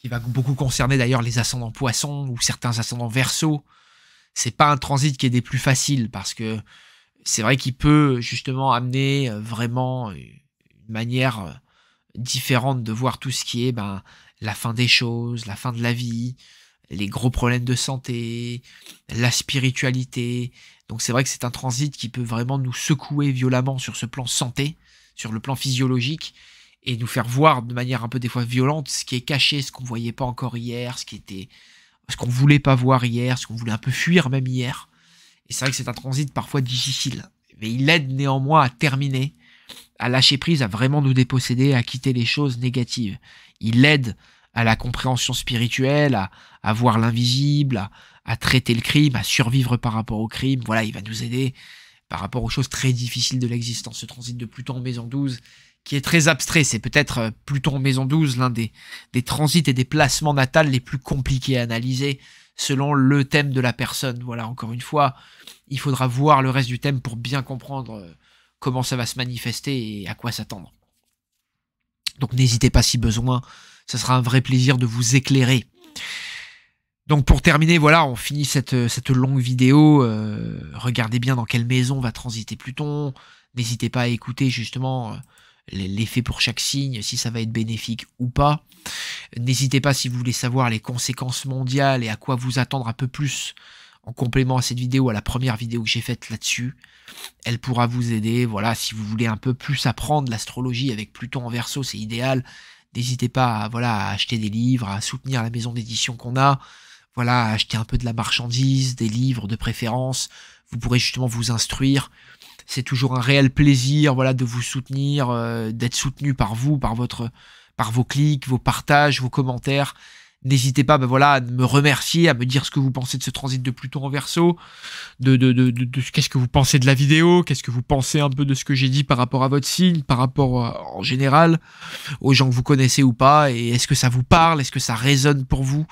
qui va beaucoup concerner d'ailleurs les ascendants poissons ou certains ascendants verso. C'est pas un transit qui est des plus faciles parce que c'est vrai qu'il peut justement amener euh, vraiment euh, une manière euh, différente de voir tout ce qui est ben, la fin des choses, la fin de la vie, les gros problèmes de santé, la spiritualité. Donc c'est vrai que c'est un transit qui peut vraiment nous secouer violemment sur ce plan santé, sur le plan physiologique, et nous faire voir de manière un peu des fois violente ce qui est caché, ce qu'on voyait pas encore hier, ce qui était, ce qu'on voulait pas voir hier, ce qu'on voulait un peu fuir même hier. Et c'est vrai que c'est un transit parfois difficile, mais il aide néanmoins à terminer, à lâcher prise, à vraiment nous déposséder, à quitter les choses négatives. Il aide à la compréhension spirituelle, à, voir l'invisible, à, à traiter le crime, à survivre par rapport au crime. Voilà, il va nous aider par rapport aux choses très difficiles de l'existence. Ce transit de Pluton en maison 12, qui est très abstrait. C'est peut-être euh, Pluton maison 12, l'un des, des transits et des placements natals les plus compliqués à analyser selon le thème de la personne. Voilà, encore une fois, il faudra voir le reste du thème pour bien comprendre euh, comment ça va se manifester et à quoi s'attendre. Donc n'hésitez pas si besoin, ça sera un vrai plaisir de vous éclairer. Donc pour terminer, voilà, on finit cette, euh, cette longue vidéo. regardez bien dans quelle maison va transiter Pluton. N'hésitez pas à écouter justement l'effet pour chaque signe, si ça va être bénéfique ou pas. N'hésitez pas si vous voulez savoir les conséquences mondiales et à quoi vous attendre un peu plus en complément à cette vidéo, à la première vidéo que j'ai faite là-dessus. Elle pourra vous aider. Voilà, si vous voulez un peu plus apprendre l'astrologie avec Pluton en verso, c'est idéal. N'hésitez pas à, voilà, à acheter des livres, à soutenir la maison d'édition qu'on a. Voilà, à acheter un peu de la marchandise, des livres de préférence. Vous pourrez justement vous instruire c'est toujours un réel plaisir, voilà, de vous soutenir, euh, d'être soutenu par vous, par votre, par vos clics, vos partages, vos commentaires. N'hésitez pas, ben voilà, à me remercier, à me dire ce que vous pensez de ce transit de Pluton en verso, de, de, de, de qu'est-ce que vous pensez de la vidéo, qu'est-ce que vous pensez un peu de ce que j'ai dit par rapport à votre signe, par rapport euh, en général aux gens que vous connaissez ou pas, et est-ce que ça vous parle, est-ce que ça résonne pour vous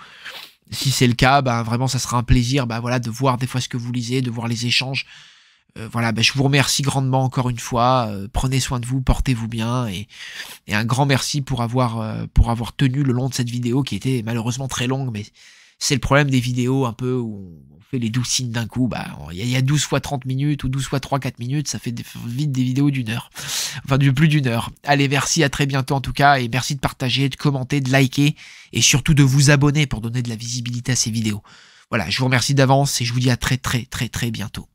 si c'est le cas, ben vraiment, ça sera un plaisir ben voilà, de voir des fois ce que vous lisez, de voir les échanges, euh, voilà, ben, je vous remercie grandement encore une fois. Euh, prenez soin de vous, portez-vous bien et, un grand merci pour avoir euh, pour avoir tenu le long de cette vidéo qui était malheureusement très longue, mais c'est le problème des vidéos un peu où on fait les douze signes d'un coup. Bah, il y, a 12 fois 30 minutes ou 12 fois 3, 4 minutes, ça fait vite des vidéos d'une heure. Enfin, du plus d'une heure. Allez, merci, à très bientôt en tout cas, et merci de partager, de commenter, de liker, et surtout de vous abonner pour donner de la visibilité à ces vidéos. Voilà, je vous remercie d'avance et je vous dis à très très très très bientôt.